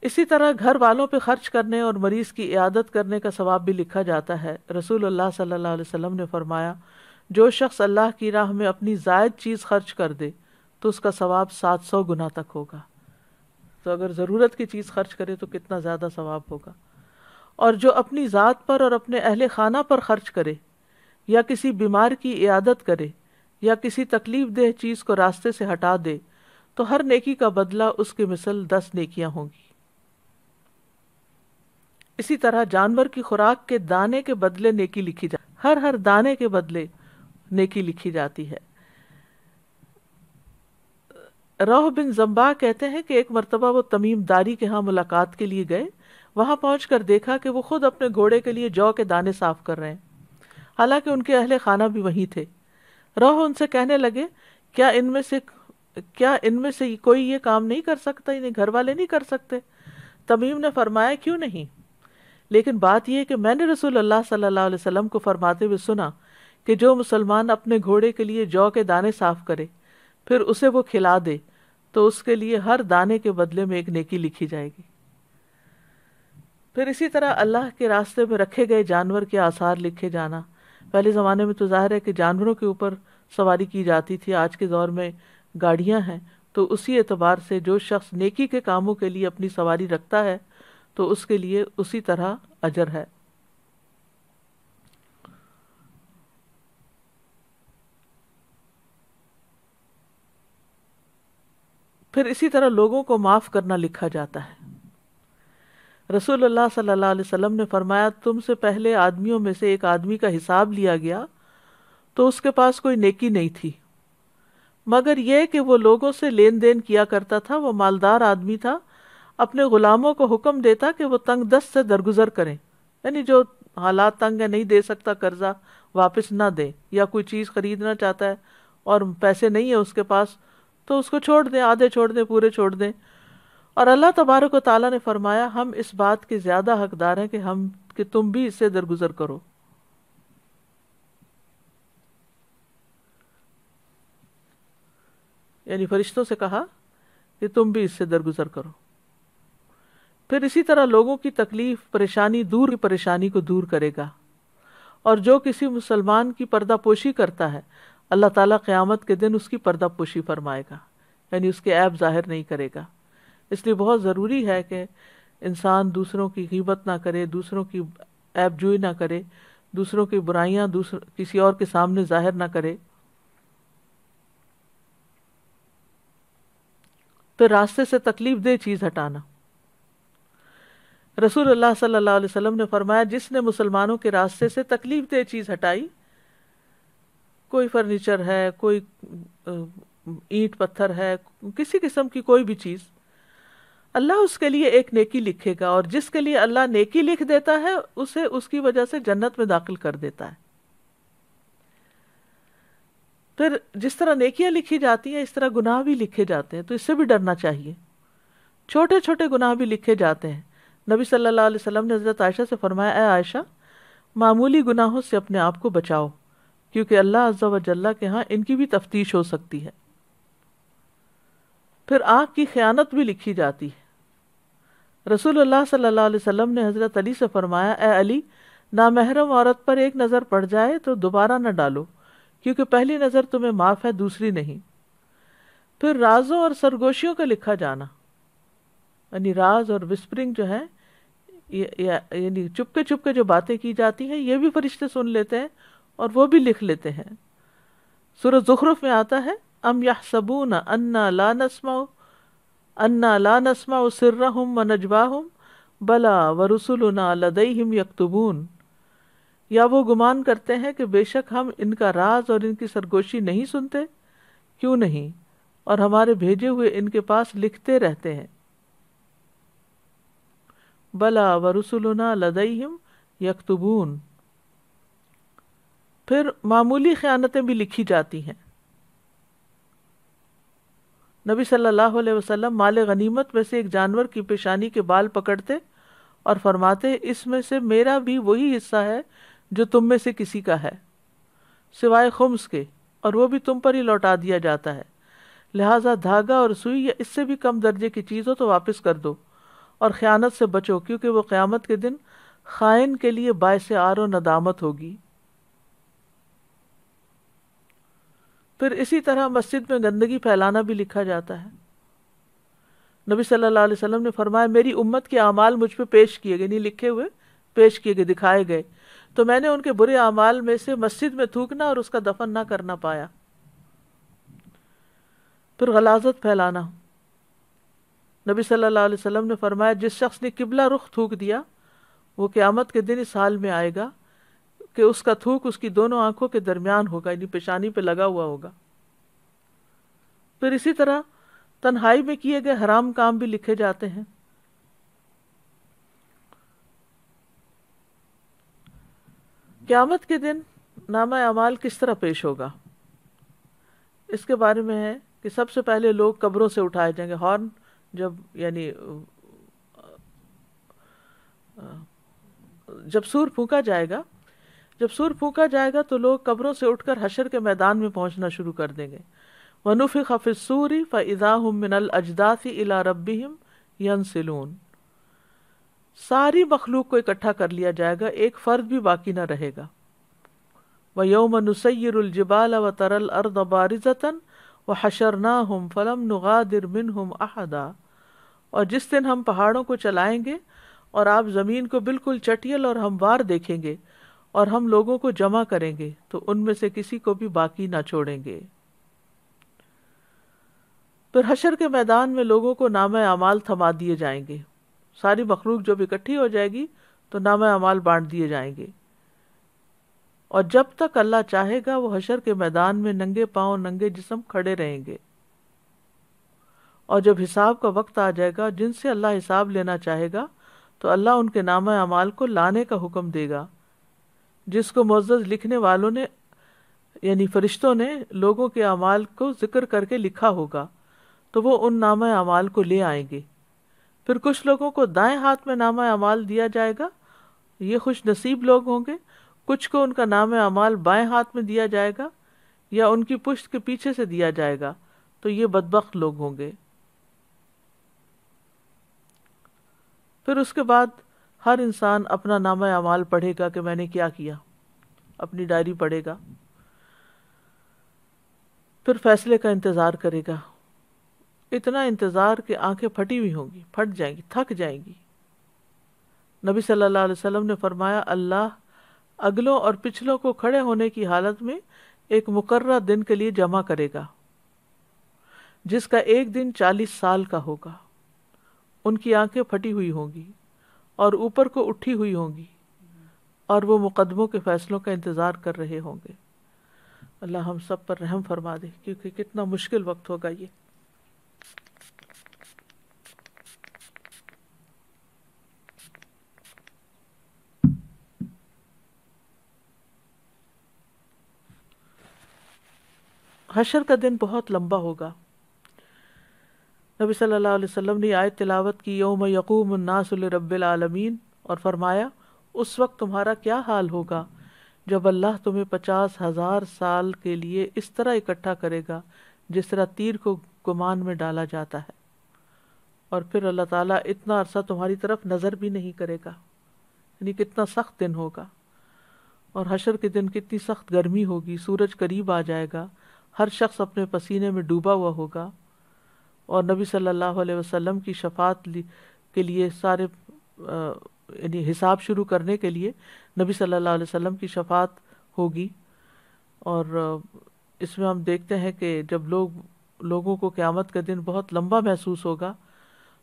इसी तरह घर वालों पे खर्च करने और मरीज की इयादत करने का सवाब भी लिखा जाता है रसूल अल्लाह सल्लल्लाहु अलैहि वसल्लम ने फरमाया जो शख्स अल्लाह की राह में अपनी जायद चीज़ खर्च कर दे तो उसका सवाब सात सौ गुना तक होगा तो अगर ज़रूरत की चीज़ खर्च करे तो कितना ज़्यादा सवाब होगा और जो अपनी ज़ात पर और अपने अहल खाना पर ख़र्च करे या किसी बीमार की इयादत करे या किसी तकलीफ देह चीज़ को रास्ते से हटा दे तो हर नेकी का बदला उसकी मिसल दस नेकियां होंगी इसी तरह जानवर की खुराक के दाने के बदले नेकी लिखी जा हर हर दाने के बदले नेकी लिखी जाती है रोह बिन जम्बा कहते हैं कि एक मरतबा वो तमीम दारी के यहाँ मुलाकात के लिए गए वहाँ पहुँच कर देखा कि वो खुद अपने घोड़े के लिए जौ के दाने साफ कर रहे हैं हालांकि उनके अहल खाना भी वहीं थे रोह उनसे कहने लगे क्या इनमें से क्या इनमें से कोई ये काम नहीं कर सकता इन्हें घर वाले नहीं कर सकते तमीम ने फरमाया क्यों नहीं लेकिन बात यह कि मैंने रसूल अल्लाह सल्लल्लाहु अलैहि वसल्लम को फरमाते हुए सुना कि जो मुसलमान अपने घोड़े के लिए जौ के दाने साफ करे फिर उसे वो खिला दे तो उसके लिए हर दाने के बदले में एक नेकी लिखी जाएगी फिर इसी तरह अल्लाह के रास्ते में रखे गए जानवर के आसार लिखे जाना पहले ज़माने में तो जाहिर है कि जानवरों के ऊपर सवारी की जाती थी आज के दौर में गाड़ियाँ हैं तो उसी एतबार से जो शख्स नेकी के कामों के लिए अपनी सवारी रखता है तो उसके लिए उसी तरह अजर है फिर इसी तरह लोगों को माफ़ करना लिखा जाता है रसूलुल्लाह सल्लल्लाहु अलैहि वसल्लम ने फरमाया तुमसे पहले आदमियों में से एक आदमी का हिसाब लिया गया तो उसके पास कोई नेकी नहीं थी मगर यह कि वो लोगों से लेन देन किया करता था वो मालदार आदमी था अपने गुलामों को हुक्म देता कि वो तंग दस्त से दरगुजर करें यानी जो हालात तंग है नहीं दे सकता कर्जा वापस ना दे या कोई चीज़ खरीदना चाहता है और पैसे नहीं है उसके पास तो उसको छोड़ दें आधे छोड़ दें पूरे छोड़ दें और अल्लाह तबारक ताला ने फरमाया हम इस बात के ज़्यादा हकदार हैं कि हम कि तुम भी इससे दरगुजर करो यानी फरिश्तों से कहा कि तुम भी इससे दरगुजर करो फिर इसी तरह लोगों की तकलीफ परेशानी दूर की परेशानी को दूर करेगा और जो किसी मुसलमान की पर्दापोशी करता है अल्लाह ताला क़यामत के दिन उसकी पर्दा पोशी फरमाएगा यानी उसके ऐप ज़ाहिर नहीं करेगा इसलिए बहुत ज़रूरी है कि इंसान दूसरों की गिबत ना करे दूसरों की ऐप जुई ना करे दूसरों की बुराइयाँ दूसर किसी और के सामने ज़ाहिर ना करे फिर तो रास्ते से तकलीफ दे चीज़ हटाना रसूल अल्लाह सल्लल्लाहु अलैहि वसल्लम ने फरमाया जिसने मुसलमानों के रास्ते से तकलीफ दे चीज़ हटाई कोई फर्नीचर है कोई ईंट पत्थर है किसी किस्म की कोई भी चीज़ अल्लाह उसके लिए एक नेकी लिखेगा और जिसके लिए अल्लाह नेकी लिख देता है उसे उसकी वजह से जन्नत में दाखिल कर देता है फिर जिस तरह नेकियां लिखी जाती हैं इस तरह गुनाह भी लिखे जाते हैं तो इससे भी डरना चाहिए छोटे छोटे गुनाह भी लिखे जाते हैं नबी सल्लल्लाहु अलैहि वसल्लम ने हज़रत आयशा से फरमाया आयशा मामूली गुनाहों से अपने आप को बचाओ क्योंकि अल्लाह अज्जा वजल्ला के यहाँ इनकी भी तफ्तीश हो सकती है फिर आग की ख़यानत भी लिखी जाती है रसूल अल्लाह सल्लल्लाहु अलैहि वसल्लम ने हज़रत अली से फरमाया ए अली नामहरम औरत पर एक नज़र पड़ जाए तो दोबारा न डालो क्योंकि पहली नज़र तुम्हें माफ़ है दूसरी नहीं फिर राजों और सरगोशियों का लिखा जाना यानी राज और विस्परिंग जो है यानी चुपके चुपके जो बातें की जाती हैं ये भी फरिश्ते सुन लेते हैं और वो भी लिख लेते हैं सूरज जुखरुफ में आता है अम यह सबून अन्ना ला नस्मा अन्ना ला नस्मा सिर्र हम व नजवा हम बला व रसुलना लदई हम यकतबून या वो गुमान करते हैं कि बेशक हम इनका राज और इनकी सरगोशी नहीं सुनते क्यों नहीं और हमारे भेजे हुए इनके पास लिखते रहते हैं बला व रसुलना लदई हम यकतबून फिर मामूली ख़यानतें भी लिखी जाती हैं नबी सल्लल्लाहु अलैहि वसल्लम माल गनीमत में से एक जानवर की पेशानी के बाल पकड़ते और फरमाते इसमें से मेरा भी वही हिस्सा है जो तुम में से किसी का है सिवाय खुम्स के और वो भी तुम पर ही लौटा दिया जाता है लिहाजा धागा और सुई या इससे भी कम दर्जे की चीज़ हो तो वापस कर दो और ख़यानत से बचो क्योंकि वह क़्यामत के दिन खाइन के लिए बायस आर नदामत होगी फिर इसी तरह मस्जिद में गंदगी फैलाना भी लिखा जाता है नबी सल्लल्लाहु अलैहि वसल्लम ने फरमाया मेरी उम्मत के अमाल मुझ पर पेश किए गए नहीं लिखे हुए पेश किए गए दिखाए गए तो मैंने उनके बुरे अमाल में से मस्जिद में थूकना और उसका दफन ना करना पाया फिर गलाजत फैलाना नबी सल्लल्लाहु अलैहि वसल्लम ने फरमाया जिस शख्स ने किबला रुख थूक दिया वो क़्यामत के दिन इस हाल में आएगा कि उसका थूक उसकी दोनों आंखों के दरमियान होगा यानी पेशानी पे लगा हुआ होगा फिर इसी तरह तन्हाई में किए गए हराम काम भी लिखे जाते हैं क्यामत के दिन नामा अमाल किस तरह पेश होगा इसके बारे में है कि सबसे पहले लोग कब्रों से उठाए जाएंगे हॉर्न जब यानी जब सूर फूका जाएगा जब सुर फूका जाएगा तो लोग कब्रों से उठकर हशर के मैदान में पहुंचना शुरू कर देंगे वनुफ़ खफिस सूरी फ फ़ाह मिनल अजदासी इला रबीम यनसिलून सारी मखलूक को इकट्ठा कर लिया जाएगा एक फ़र्द भी बाकी ना रहेगा व यौम योम नसैरजिबाल व तरल अर्द बारिजतन व हशर ना हम फलम नगादिर मिन हम अहदा और जिस दिन हम पहाड़ों को चलाएंगे और आप ज़मीन को बिल्कुल चटियल और हमवार देखेंगे और हम लोगों को जमा करेंगे तो उनमें से किसी को भी बाकी ना छोड़ेंगे फिर हशर के मैदान में लोगों को नाम अमाल थमा दिए जाएंगे सारी मखलूक जब इकट्ठी हो जाएगी तो नाम अमाल बांट दिए जाएंगे और जब तक अल्लाह चाहेगा वो हशर के मैदान में नंगे पांव नंगे जिसम खड़े रहेंगे और जब हिसाब का वक्त आ जाएगा जिनसे अल्लाह हिसाब लेना चाहेगा तो अल्लाह उनके नाम अमाल को लाने का हुक्म देगा जिसको मुज्ज़ लिखने वालों ने यानी फरिश्तों ने लोगों के अमाल को जिक्र करके लिखा होगा तो वो उन नाम अमाल को ले आएंगे फिर कुछ लोगों को दाएं हाथ में नामा अमाल दिया जाएगा ये खुश नसीब लोग होंगे कुछ को उनका नाम अमाल बाएं हाथ में दिया जाएगा या उनकी पुश्त के पीछे से दिया जाएगा तो ये बदबक लोग होंगे फिर उसके बाद हर इंसान अपना नामा अमाल पढ़ेगा कि मैंने क्या किया अपनी डायरी पढ़ेगा फिर फैसले का इंतज़ार करेगा इतना इंतज़ार कि आंखें फटी हुई होंगी फट जाएंगी थक जाएंगी नबी सल्लल्लाहु अलैहि वसल्लम ने फरमाया अल्लाह अगलों और पिछलों को खड़े होने की हालत में एक मुकर्रा दिन के लिए जमा करेगा जिसका एक दिन चालीस साल का होगा उनकी आंखें फटी हुई होंगी और ऊपर को उठी हुई होंगी और वो मुकदमों के फैसलों का इंतज़ार कर रहे होंगे अल्लाह हम सब पर रहम फरमा दे क्योंकि कितना मुश्किल वक्त होगा ये हशर का दिन बहुत लंबा होगा नबी सल्लल्लाहु अलैहि वसल्लम ने आयत तिलावत की योम यकूम नासरबालमीन और फरमाया उस वक्त तुम्हारा क्या हाल होगा जब अल्लाह तुम्हें पचास हज़ार साल के लिए इस तरह इकट्ठा करेगा जिस तरह तीर को गुमान में डाला जाता है और फिर अल्लाह ताला इतना अरसा तुम्हारी तरफ नज़र भी नहीं करेगा यानी कितना सख्त दिन होगा और हशर के दिन कितनी सख्त गर्मी होगी सूरज करीब आ जाएगा हर शख्स अपने पसीने में डूबा हुआ होगा और नबी सल्लल्लाहु अलैहि वसल्लम की शफात के लिए सारे यानी हिसाब शुरू करने के लिए नबी सल्लल्लाहु अलैहि वसल्लम की शफात होगी और इसमें हम देखते हैं कि जब लोग लोगों को क़्यामत का दिन बहुत लंबा महसूस होगा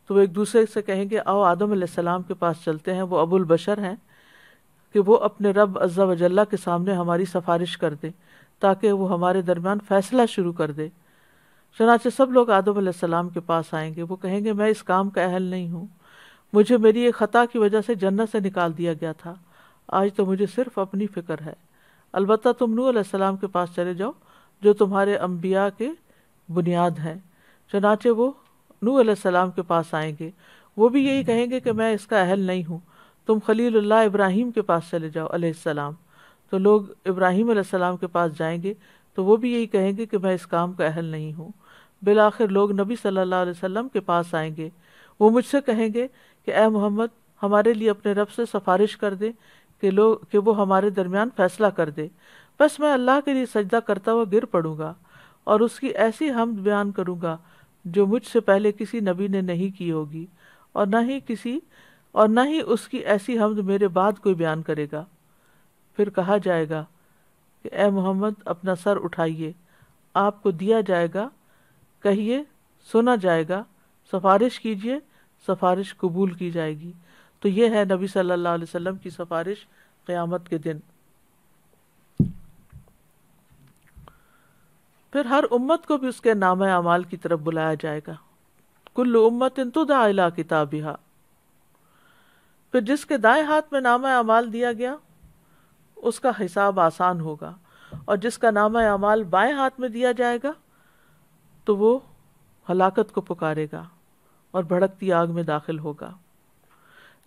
तो वो एक दूसरे से कहेंगे आओ आदम सलाम के पास चलते हैं वो अबुल बशर हैं कि वो अपने रब अज्जा वजल्ला के सामने हमारी सफ़ारिश कर दे ताकि वो हमारे दरमियान फ़ैसला शुरू कर दे चनाचे सब लोग आदम सलाम के पास आएंगे वो कहेंगे मैं इस काम का अहल नहीं हूँ मुझे मेरी एक ख़ता की वजह से जन्नत से निकाल दिया गया था आज तो मुझे सिर्फ अपनी फ़िक्र है अलबत्त तुम नू सलाम के पास चले जाओ जो तुम्हारे अम्बिया के बुनियाद हैं चनाचे वो नू सलाम के पास आएंगे वो भी यही कहेंगे कि मैं इसका अहल नहीं हूँ तुम खलील्ला इब्राहिम के पास चले जाओ सलाम तो लोग इब्राहिम सलाम के पास जाएंगे तो वो भी यही कहेंगे कि मैं इस काम का अहल नहीं हूँ आखिर लोग नबी सल्लल्लाहु अलैहि वसल्लम के पास आएंगे वो मुझसे कहेंगे कि ए मोहम्मद हमारे लिए अपने रब से सिफारिश कर दे कि लोग कि वो हमारे दरमियान फैसला कर दे बस मैं अल्लाह के लिए सजदा करता हुआ गिर पड़ूंगा और उसकी ऐसी हमद बयान करूंगा जो मुझसे पहले किसी नबी ने नहीं की होगी और ना ही किसी और ना ही उसकी ऐसी हमद मेरे बाद कोई बयान करेगा फिर कहा जाएगा कि ए मोहम्मद अपना सर उठाइए आपको दिया जाएगा कहिए सुना जाएगा सफारिश कीजिए सफारिश कबूल की जाएगी तो यह है नबी सल्लल्लाहु अलैहि वसल्लम की सफारिश क़यामत के दिन फिर हर उम्मत को भी उसके नाम अमाल की तरफ बुलाया जाएगा कुल्ल उम्मत इन तुदा किताबिहा फिर जिसके दाएं हाथ में नाम अमाल दिया गया उसका हिसाब आसान होगा और जिसका नाम अमाल बाएं हाथ में दिया जाएगा तो वो हलाकत को पुकारेगा और भड़कती आग में दाखिल होगा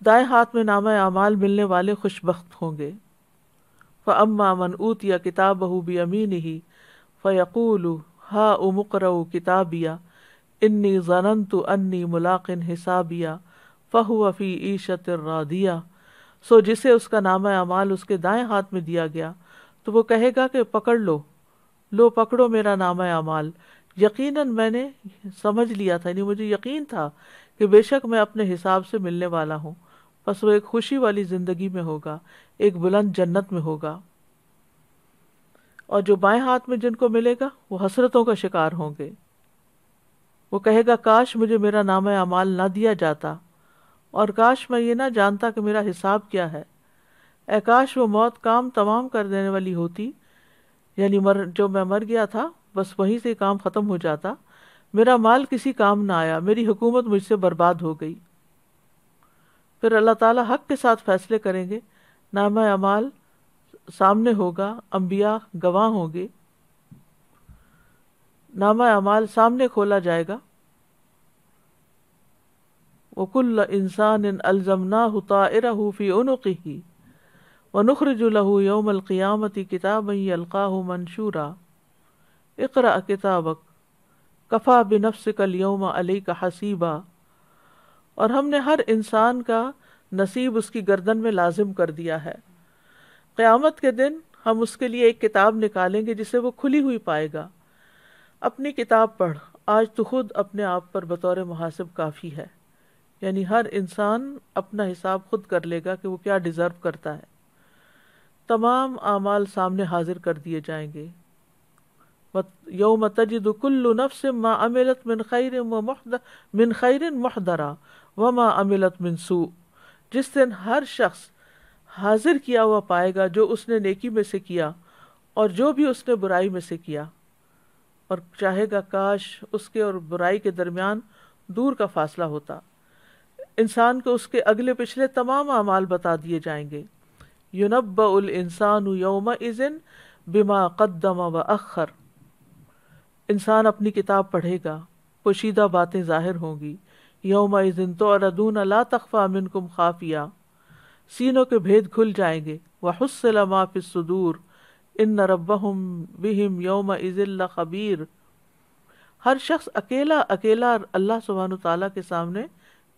दाएं हाथ में नाम अमाल मिलने वाले खुशबख्त होंगे फ अम्मा मन ऊत या किताब बहू अमीन ही फ़यकूल हा उमकर किताबिया इन्नी जनंतु अन्नी मुलाकिन हिसाबिया फ़हु फ़ी ईशत रादिया सो जिसे उसका नाम अमाल उसके दाएं हाथ में दिया गया तो वो कहेगा कि पकड़ लो लो पकड़ो मेरा नाम अमाल यकीनन मैंने समझ लिया था यानी मुझे यकीन था कि बेशक मैं अपने हिसाब से मिलने वाला हूँ बस वो एक खुशी वाली ज़िंदगी में होगा एक बुलंद जन्नत में होगा और जो बाएं हाथ में जिनको मिलेगा वो हसरतों का शिकार होंगे वो कहेगा काश मुझे मेरा नाम अमाल ना दिया जाता और काश मैं ये ना जानता कि मेरा हिसाब क्या है ए वो मौत काम तमाम कर देने वाली होती यानी मर जो मैं मर गया था बस वहीं से काम ख़त्म हो जाता मेरा माल किसी काम ना आया मेरी हुकूमत मुझसे बर्बाद हो गई फिर अल्लाह ताला हक के साथ फैसले करेंगे नाम अमाल सामने होगा अम्बिया गवाह होंगे नामा अमाल सामने खोला जाएगा वकुल्ल इंसान इन अलजमना हुतारा हूफ़ी उनकी व नखरजुलहू यौमल क़ियामती किताब अलका मनशूरा इकरा किताबक कफ़ा बिनफ्स कल यौम अली का हसीबा और हमने हर इंसान का नसीब उसकी गर्दन में लाजिम कर दिया है क़यामत के दिन हम उसके लिए एक किताब निकालेंगे जिसे वो खुली हुई पाएगा अपनी किताब पढ़ आज तो खुद अपने आप पर बतौर मुहासिब काफ़ी है यानी हर इंसान अपना हिसाब खुद कर लेगा कि वो क्या डिज़र्व करता है तमाम आमाल सामने हाजिर कर दिए जाएंगे यौम तजिद कुल्लु नफ्स मा अमिलत मिन खैर मिन खैर महदरा व मा अमिलत मिन सू जिस दिन हर शख्स हाजिर किया हुआ पाएगा जो उसने नेकी में से किया और जो भी उसने बुराई में से किया और चाहेगा काश उसके और बुराई के दरमियान दूर का फासला होता इंसान को उसके अगले पिछले तमाम अमाल बता दिए जाएंगे युनब उल इंसान यौम इज़िन बिमा कदम व अखर इंसान अपनी किताब पढ़ेगा पोशीदा बातें जाहिर होंगी यौम दिन तो अरदून अला तख्फ़ा मिन कुम खाफिया सीनों के भेद खुल जाएंगे वहसल माफिसूर इन रबहम बिहिम यौम इज़िल्ला खबीर हर शख्स अकेला अकेला अल्लाह सुबहान ताला के सामने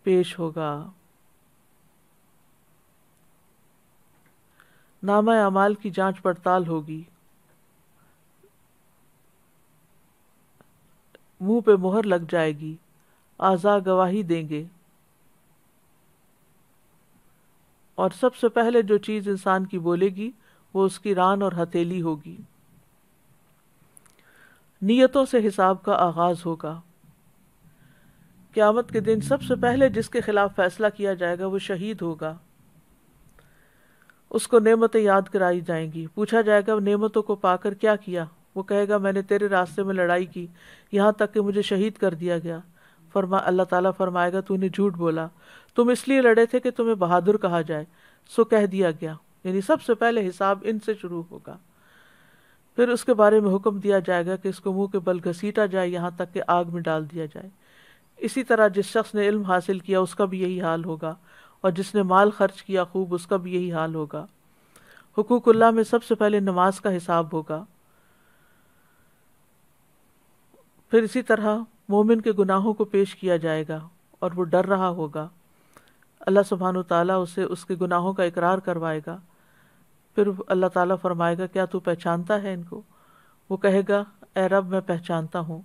पेश होगा नामा अमाल की जांच पड़ताल होगी मुंह पे मोहर लग जाएगी आज़ा गवाही देंगे और सबसे पहले जो चीज़ इंसान की बोलेगी वो उसकी रान और हथेली होगी नियतों से हिसाब का आगाज़ होगा क़्यामत के दिन सबसे पहले जिसके ख़िलाफ़ फ़ैसला किया जाएगा वो शहीद होगा उसको नेमतें याद कराई जाएंगी पूछा जाएगा नेमतों को पाकर क्या किया वो कहेगा मैंने तेरे रास्ते में लड़ाई की यहाँ तक कि मुझे शहीद कर दिया गया फरमा अल्लाह ताला फरमाएगा तूने झूठ बोला तुम इसलिए लड़े थे कि तुम्हें बहादुर कहा जाए सो कह दिया गया यानी सबसे पहले हिसाब इनसे शुरू होगा फिर उसके बारे में हुक्म दिया जाएगा कि इसको मुंह के बल घसीटा जाए यहाँ तक कि आग में डाल दिया जाए इसी तरह जिस शख्स ने इल्म हासिल किया उसका भी यही हाल होगा और जिसने माल खर्च किया खूब उसका भी यही हाल होगा हुकूकुल्ला में सबसे पहले नमाज का हिसाब होगा फिर इसी तरह मोमिन के गुनाहों को पेश किया जाएगा और वो डर रहा होगा अल्लाह सुबहान तला उसे उसके गुनाहों का इकरार करवाएगा फिर अल्लाह ताला फरमाएगा क्या तू पहचानता है इनको वो कहेगा ए रब मैं पहचानता हूँ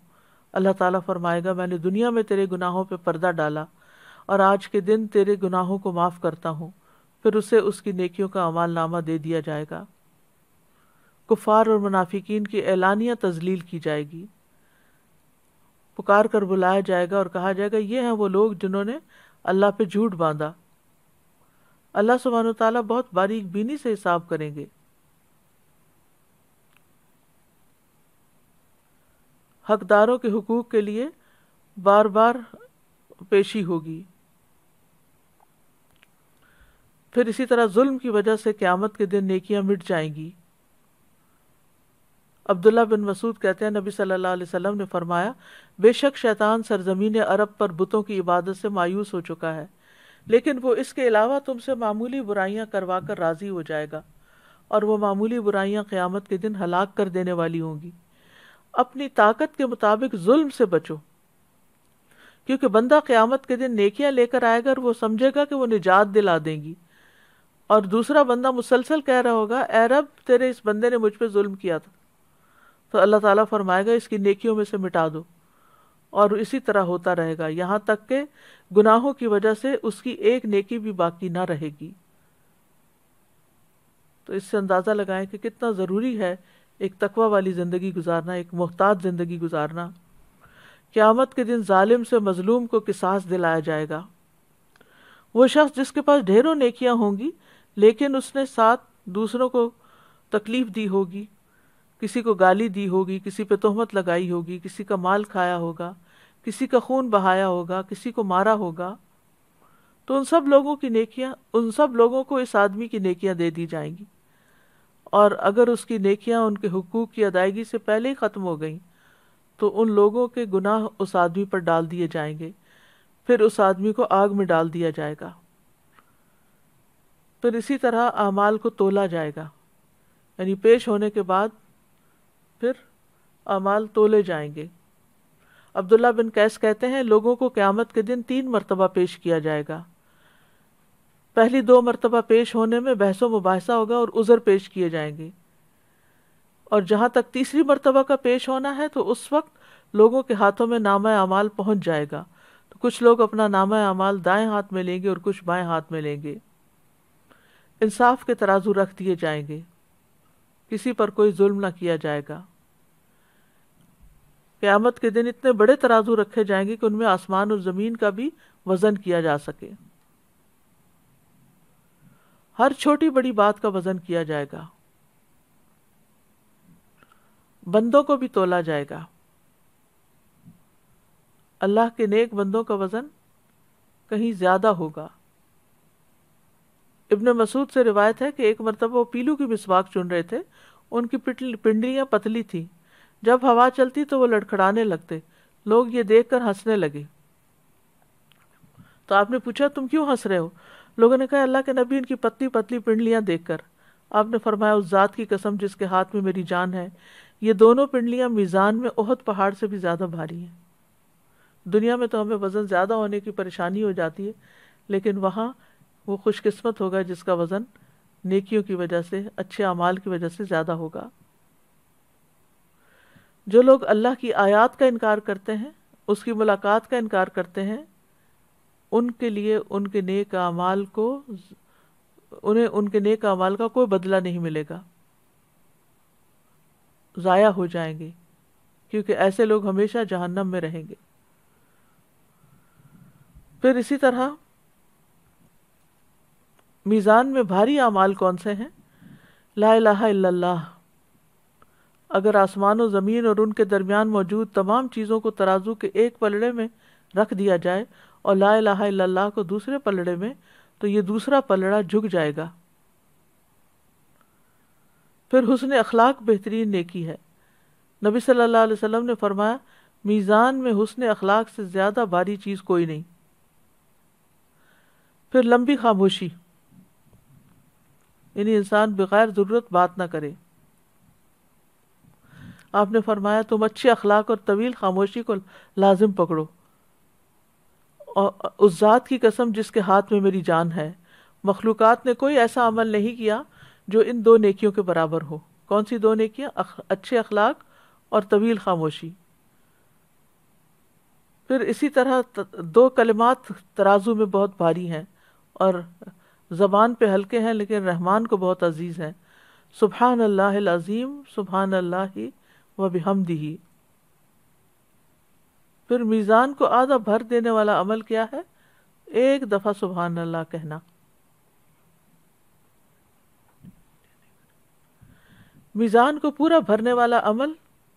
अल्लाह ताला फरमाएगा मैंने दुनिया में तेरे गुनाहों पर पर्दा डाला और आज के दिन तेरे गुनाहों को माफ़ करता हूँ फिर उसे उसकी नेकियों का अमाल नामा दे दिया जाएगा कुफार और मुनाफिकीन की एलानिया तजलील की जाएगी पुकार कर बुलाया जाएगा और कहा जाएगा ये हैं वो लोग जिन्होंने अल्लाह पे झूठ बांधा अल्लाह सुबहान तला बहुत बारीक बीनी से हिसाब करेंगे हकदारों के हकूक़ के लिए बार बार पेशी होगी फिर इसी तरह जुल्म की वजह से क़्यामत के दिन नेकियां मिट जाएंगी अब्दुल्ला बिन मसूद कहते हैं नबी सल्लल्लाहु अलैहि वसल्लम ने फरमाया बेशक शैतान सरजमीन अरब पर बुतों की इबादत से मायूस हो चुका है लेकिन वो इसके अलावा तुमसे मामूली बुराइयां करवा कर राज़ी हो जाएगा और वो मामूली बुराइयां क़्यामत के दिन हलाक कर देने वाली होंगी अपनी ताकत के मुताबिक जुल्म से बचो क्योंकि बंदा क़्यामत के दिन नेकियां लेकर आएगा और वो समझेगा कि वो निजात दिला देंगी और दूसरा बंदा मुसलसल कह रहा होगा अरब तेरे इस बंदे ने मुझ पर जुल्म किया था तो अल्लाह ताला फरमाएगा इसकी नेकियों में से मिटा दो और इसी तरह होता रहेगा यहाँ तक के गुनाहों की वजह से उसकी एक नेकी भी बाकी ना रहेगी तो इससे अंदाज़ा लगाएं कि कितना ज़रूरी है एक तकवा वाली ज़िंदगी गुजारना एक मोहताज ज़िंदगी गुजारना क़्यामत के दिन ालिम से मज़लूम को किसास दिलाया जाएगा वो शख्स जिसके पास ढेरों नेकियां होंगी लेकिन उसने साथ दूसरों को तकलीफ़ दी होगी किसी को गाली दी होगी किसी पे तोहमत लगाई होगी किसी का माल खाया होगा किसी का खून बहाया होगा किसी को मारा होगा तो उन सब लोगों की नेकियां उन सब लोगों को इस आदमी की नेकियां दे दी जाएंगी और अगर उसकी नेकियां उनके हुकूक की अदायगी से पहले ही ख़त्म हो गई तो उन लोगों के गुनाह उस आदमी पर डाल दिए जाएंगे फिर उस आदमी को आग में डाल दिया जाएगा फिर इसी तरह अमाल को तोला जाएगा यानी पेश होने के बाद फिर अमाल तोले जाएंगे अब्दुल्ला बिन कैस कहते हैं लोगों को क़्यामत के दिन तीन मरतबा पेश किया जाएगा पहली दो मरतबा पेश होने में बहसो मुबासा होगा और उज़र पेश किए जाएंगे और जहाँ तक तीसरी मरतबा का पेश होना है तो उस वक्त लोगों के हाथों में नाम अमाल पहुँच जाएगा तो कुछ लोग अपना नाम अमाल दाएँ हाथ में लेंगे और कुछ बाएँ हाथ में लेंगे इंसाफ के तराजू रख दिए जाएंगे किसी पर कोई जुल्म ना किया जाएगा क़्यामत के दिन इतने बड़े तराजू रखे जाएंगे कि उनमें आसमान और ज़मीन का भी वज़न किया जा सके हर छोटी बड़ी बात का वज़न किया जाएगा बंदों को भी तोला जाएगा अल्लाह के नेक बंदों का वज़न कहीं ज़्यादा होगा इब्न मसूद से रिवायत है कि एक मरतबा वो पीलू की मिसवाक चुन रहे थे उनकी पिंडलियां पतली थी जब हवा चलती तो वो लड़खड़ाने लगते लोग ये देख कर हंसने लगे तो आपने पूछा तुम क्यों हंस रहे हो लोगों ने कहा अल्लाह के नबी इनकी पतली पतली पिंडलियाँ देखकर आपने फरमाया उस ज़ात की कसम जिसके हाथ में मेरी जान है ये दोनों पिंडलियाँ मीज़ान में ओहद पहाड़ से भी ज़्यादा भारी हैं दुनिया में तो हमें वज़न ज़्यादा होने की परेशानी हो जाती है लेकिन वहाँ वो खुशकिस्मत होगा जिसका वज़न नेकियों की वजह से अच्छे अमाल की वजह से ज़्यादा होगा जो लोग अल्लाह की आयात का इनकार करते हैं उसकी मुलाकात का इनकार करते हैं उनके लिए उनके नेक अमाल को उन्हें उनके नेक अमाल का कोई बदला नहीं मिलेगा ज़ाया हो जाएंगे क्योंकि ऐसे लोग हमेशा जहन्नम में रहेंगे फिर इसी तरह मीज़ान में भारी अमाल कौन से हैं ला इलाहा इल्लल्लाह अगर आसमान और ज़मीन और उनके दरमियान मौजूद तमाम चीज़ों को तराजू के एक पलड़े में रख दिया जाए और ला लाला को दूसरे पलड़े में तो ये दूसरा पलड़ा झुक जाएगा फिर हुसन अखलाक बेहतरीन नेकी है नबी सल्लल्लाहु अलैहि वसल्लम ने फरमाया मीज़ान में हुसन अखलाक से ज़्यादा भारी चीज़ कोई नहीं फिर लंबी खामोशी यानी इंसान बग़ैर ज़रूरत बात ना करे आपने फरमाया तुम अच्छे अखलाक और तवील खामोशी को लाजिम पकड़ो और उस ज़ात की कसम जिसके हाथ में मेरी जान है मखलूक़ ने कोई ऐसा अमल नहीं किया जो इन दो नेकियों के बराबर हो कौन सी दो नेकियाँ अच्छे अखलाक और तवील खामोशी फिर इसी तरह दो कलमात तराजू में बहुत भारी हैं और ज़बान पर हल्के हैं लेकिन रहमान को बहुत अजीज़ हैं सुबहान अल्लाह अज़ीम सुबहान अल्लाह व ही फिर मीज़ान को आधा भर देने वाला अमल क्या है एक दफ़ा सुबहान अल्लाह कहना मीज़ान को पूरा भरने वाला अमल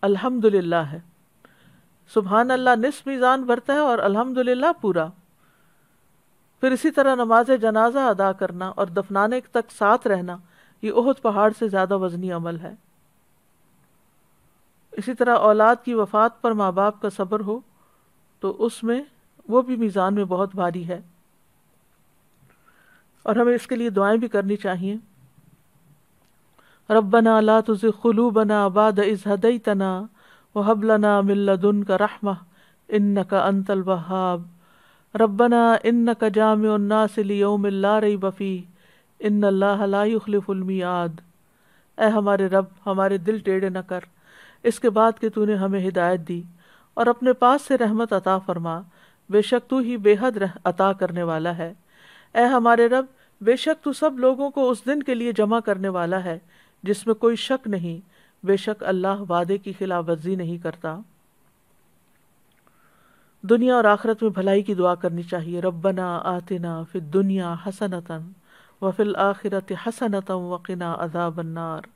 अल्हम्दुलिल्लाह है सुबहान अल्लाह निस मीज़ान भरता है और अल्हम्दुलिल्लाह पूरा फिर इसी तरह नमाज जनाजा अदा करना और दफनाने तक साथ रहना ये ओहद पहाड़ से ज़्यादा वजनी अमल है इसी तरह औलाद की वफ़ात पर माँ बाप का सब्र हो तो उसमें वो भी मीज़ान में बहुत भारी है और हमें इसके लिए दुआएं भी करनी चाहिए रबना ला तुझे खलू बना बाद इज हदई तना वह हबलना मिल्लदन का रहमा इन का अंतल वहाब रबना इन का जाम नासिलियोम ला रही बफ़ी इन अल्लाह लाखलफ़ुलमियाद ए हमारे रब हमारे दिल टेढ़े न कर इसके बाद कि तूने हमें हिदायत दी और अपने पास से रहमत अता फरमा बेशक तू ही बेहद रह अता करने वाला है ए हमारे रब बेशक तू सब लोगों को उस दिन के लिए जमा करने वाला है जिसमें कोई शक नहीं बेशक अल्लाह वादे की खिलाफ वर्जी नहीं करता दुनिया और आखरत में भलाई की दुआ करनी चाहिए रबना आतना फिर दुनिया हसनतन वफिल आखिरत हसनतम अदा बन्नार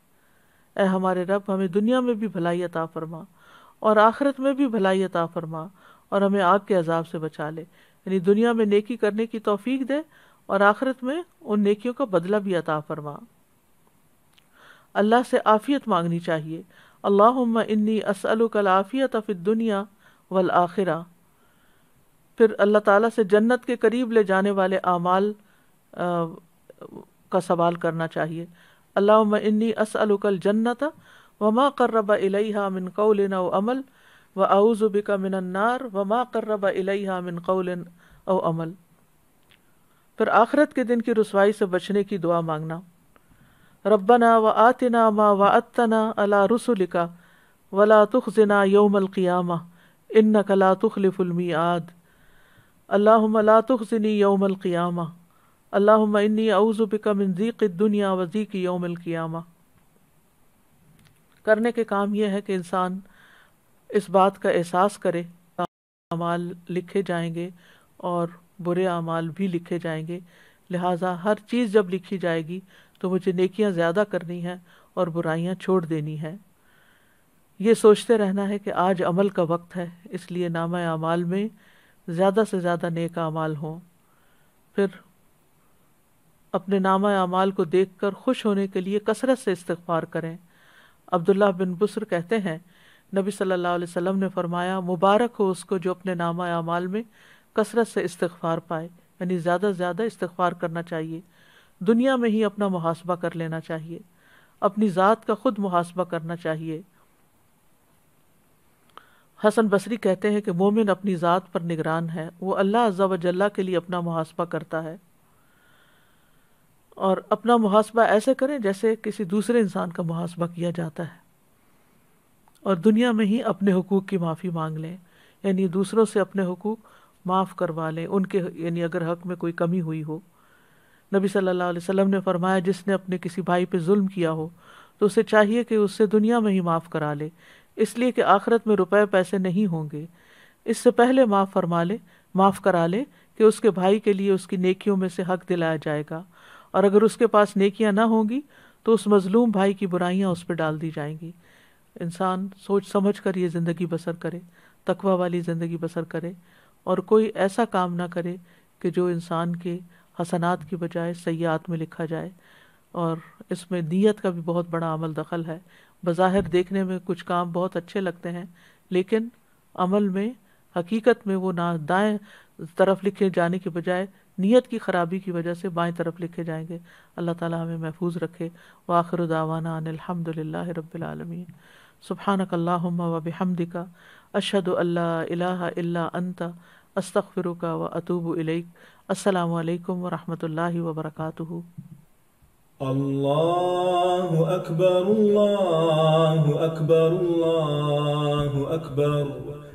ए हमारे रब हमें दुनिया में भी भलाई अता फरमा और आखिरत में भी भलाई अता फरमा और हमें आग के अजाब से बचा ले यानी दुनिया में नेकी करने की तोफीक दे और आखिरत में उन नेकियों का बदला भी अता फरमा अल्लाह से आफ़ियत मांगनी चाहिए अल्लाह इन्नी असअल आफ़ियत अफ़ दुनिया वल आखिरा फिर अल्लाह ताला से जन्नत के करीब ले जाने वाले आमाल आ, का सवाल करना चाहिए अल्लाह इन्नी असअलकल जन्नत वमा करब इलैहा मिन कौलिन औ अमल व आउज़ुबिका मिनन्नार वमा करब इलैहा मिन कौलिन औ अमल फिर आखरत के दिन की रसवाई से बचने की दुआ मांगना रब्बना व आतना माँ व अतना अला रसुलिका वला तुखजना योमल क़ियामा इन कला तुखलिफुलमी आद अल्लाह ला तुखजनी योमल क़ियामा अल्लाह इन्नी अउज़ुबिका मनजीक दुनिया व ज़ीक़ क़ियामा करने के काम यह है कि इंसान इस बात का एहसास करे अमाल लिखे जाएंगे और बुरे अमाल भी लिखे जाएंगे लिहाजा हर चीज़ जब लिखी जाएगी तो मुझे नेकियां ज़्यादा करनी हैं और बुराइयां छोड़ देनी हैं ये सोचते रहना है कि आज अमल का वक्त है इसलिए नामा अमाल में ज़्यादा से ज़्यादा नेक अमाल हों फिर अपने नामा अमाल को देख कर खुश होने के लिए कसरत से इस्तफार करें अब्दुल्ला बिन बसर कहते हैं नबी सल्लल्लाहु अलैहि ने फरमाया मुबारक हो उसको जो अपने नामा अमाल में कसरत से इस्तफार पाए यानी ज़्यादा से ज़्यादा इस्तफार करना चाहिए दुनिया में ही अपना मुहासबा कर लेना चाहिए अपनी ज़ात का खुद मुहासबा करना चाहिए हसन बसरी कहते हैं कि मोमिन अपनी ज़ात पर निगरान है वो अल्लाह अजा वजल्ला के लिए अपना मुहासबा करता है और अपना मुहासबा ऐसे करें जैसे किसी दूसरे इंसान का मुहासबा किया जाता है और दुनिया में ही अपने हकूक़ की माफ़ी मांग लें यानी दूसरों से अपने हकूक़ माफ़ करवा लें उनके यानी अगर हक में कोई कमी हुई हो नबी सल्लल्लाहु अलैहि वसल्लम ने फरमाया जिसने अपने किसी भाई पे जुल्म किया हो तो उसे चाहिए कि उससे दुनिया में ही माफ़ करा ले इसलिए कि आखिरत में रुपए पैसे नहीं होंगे इससे पहले माफ़ फरमा ले माफ़ करा ले कि उसके भाई के लिए उसकी नेकियों में से हक दिलाया जाएगा और अगर उसके पास नेकियां ना होंगी तो उस मजलूम भाई की बुराइयां उस पर डाल दी जाएंगी इंसान सोच समझ कर ये ज़िंदगी बसर करे तकवा वाली ज़िंदगी बसर करे और कोई ऐसा काम ना करे कि जो इंसान के हसनात की बजाय सयात में लिखा जाए और इसमें नीयत का भी बहुत बड़ा अमल दखल है बज़ाहिर देखने में कुछ काम बहुत अच्छे लगते हैं लेकिन अमल में हकीकत में वो ना दाएं तरफ लिखे जाने के बजाय नीयत की ख़राबी की वजह से बाएं तरफ लिखे जाएंगे अल्लाह ताला हमें महफूज रखे व आखिर दावाना अनिलहमदिल्ला रबालमीन सुबहानकल्ला व बिहमदिका अशद अल्ला अंता अस्तफ़िरुका व अतूब इलैक असलकम वरहमल वबरक अल्लाह अकबर अल्लाह अकबर अल्लाह अकबर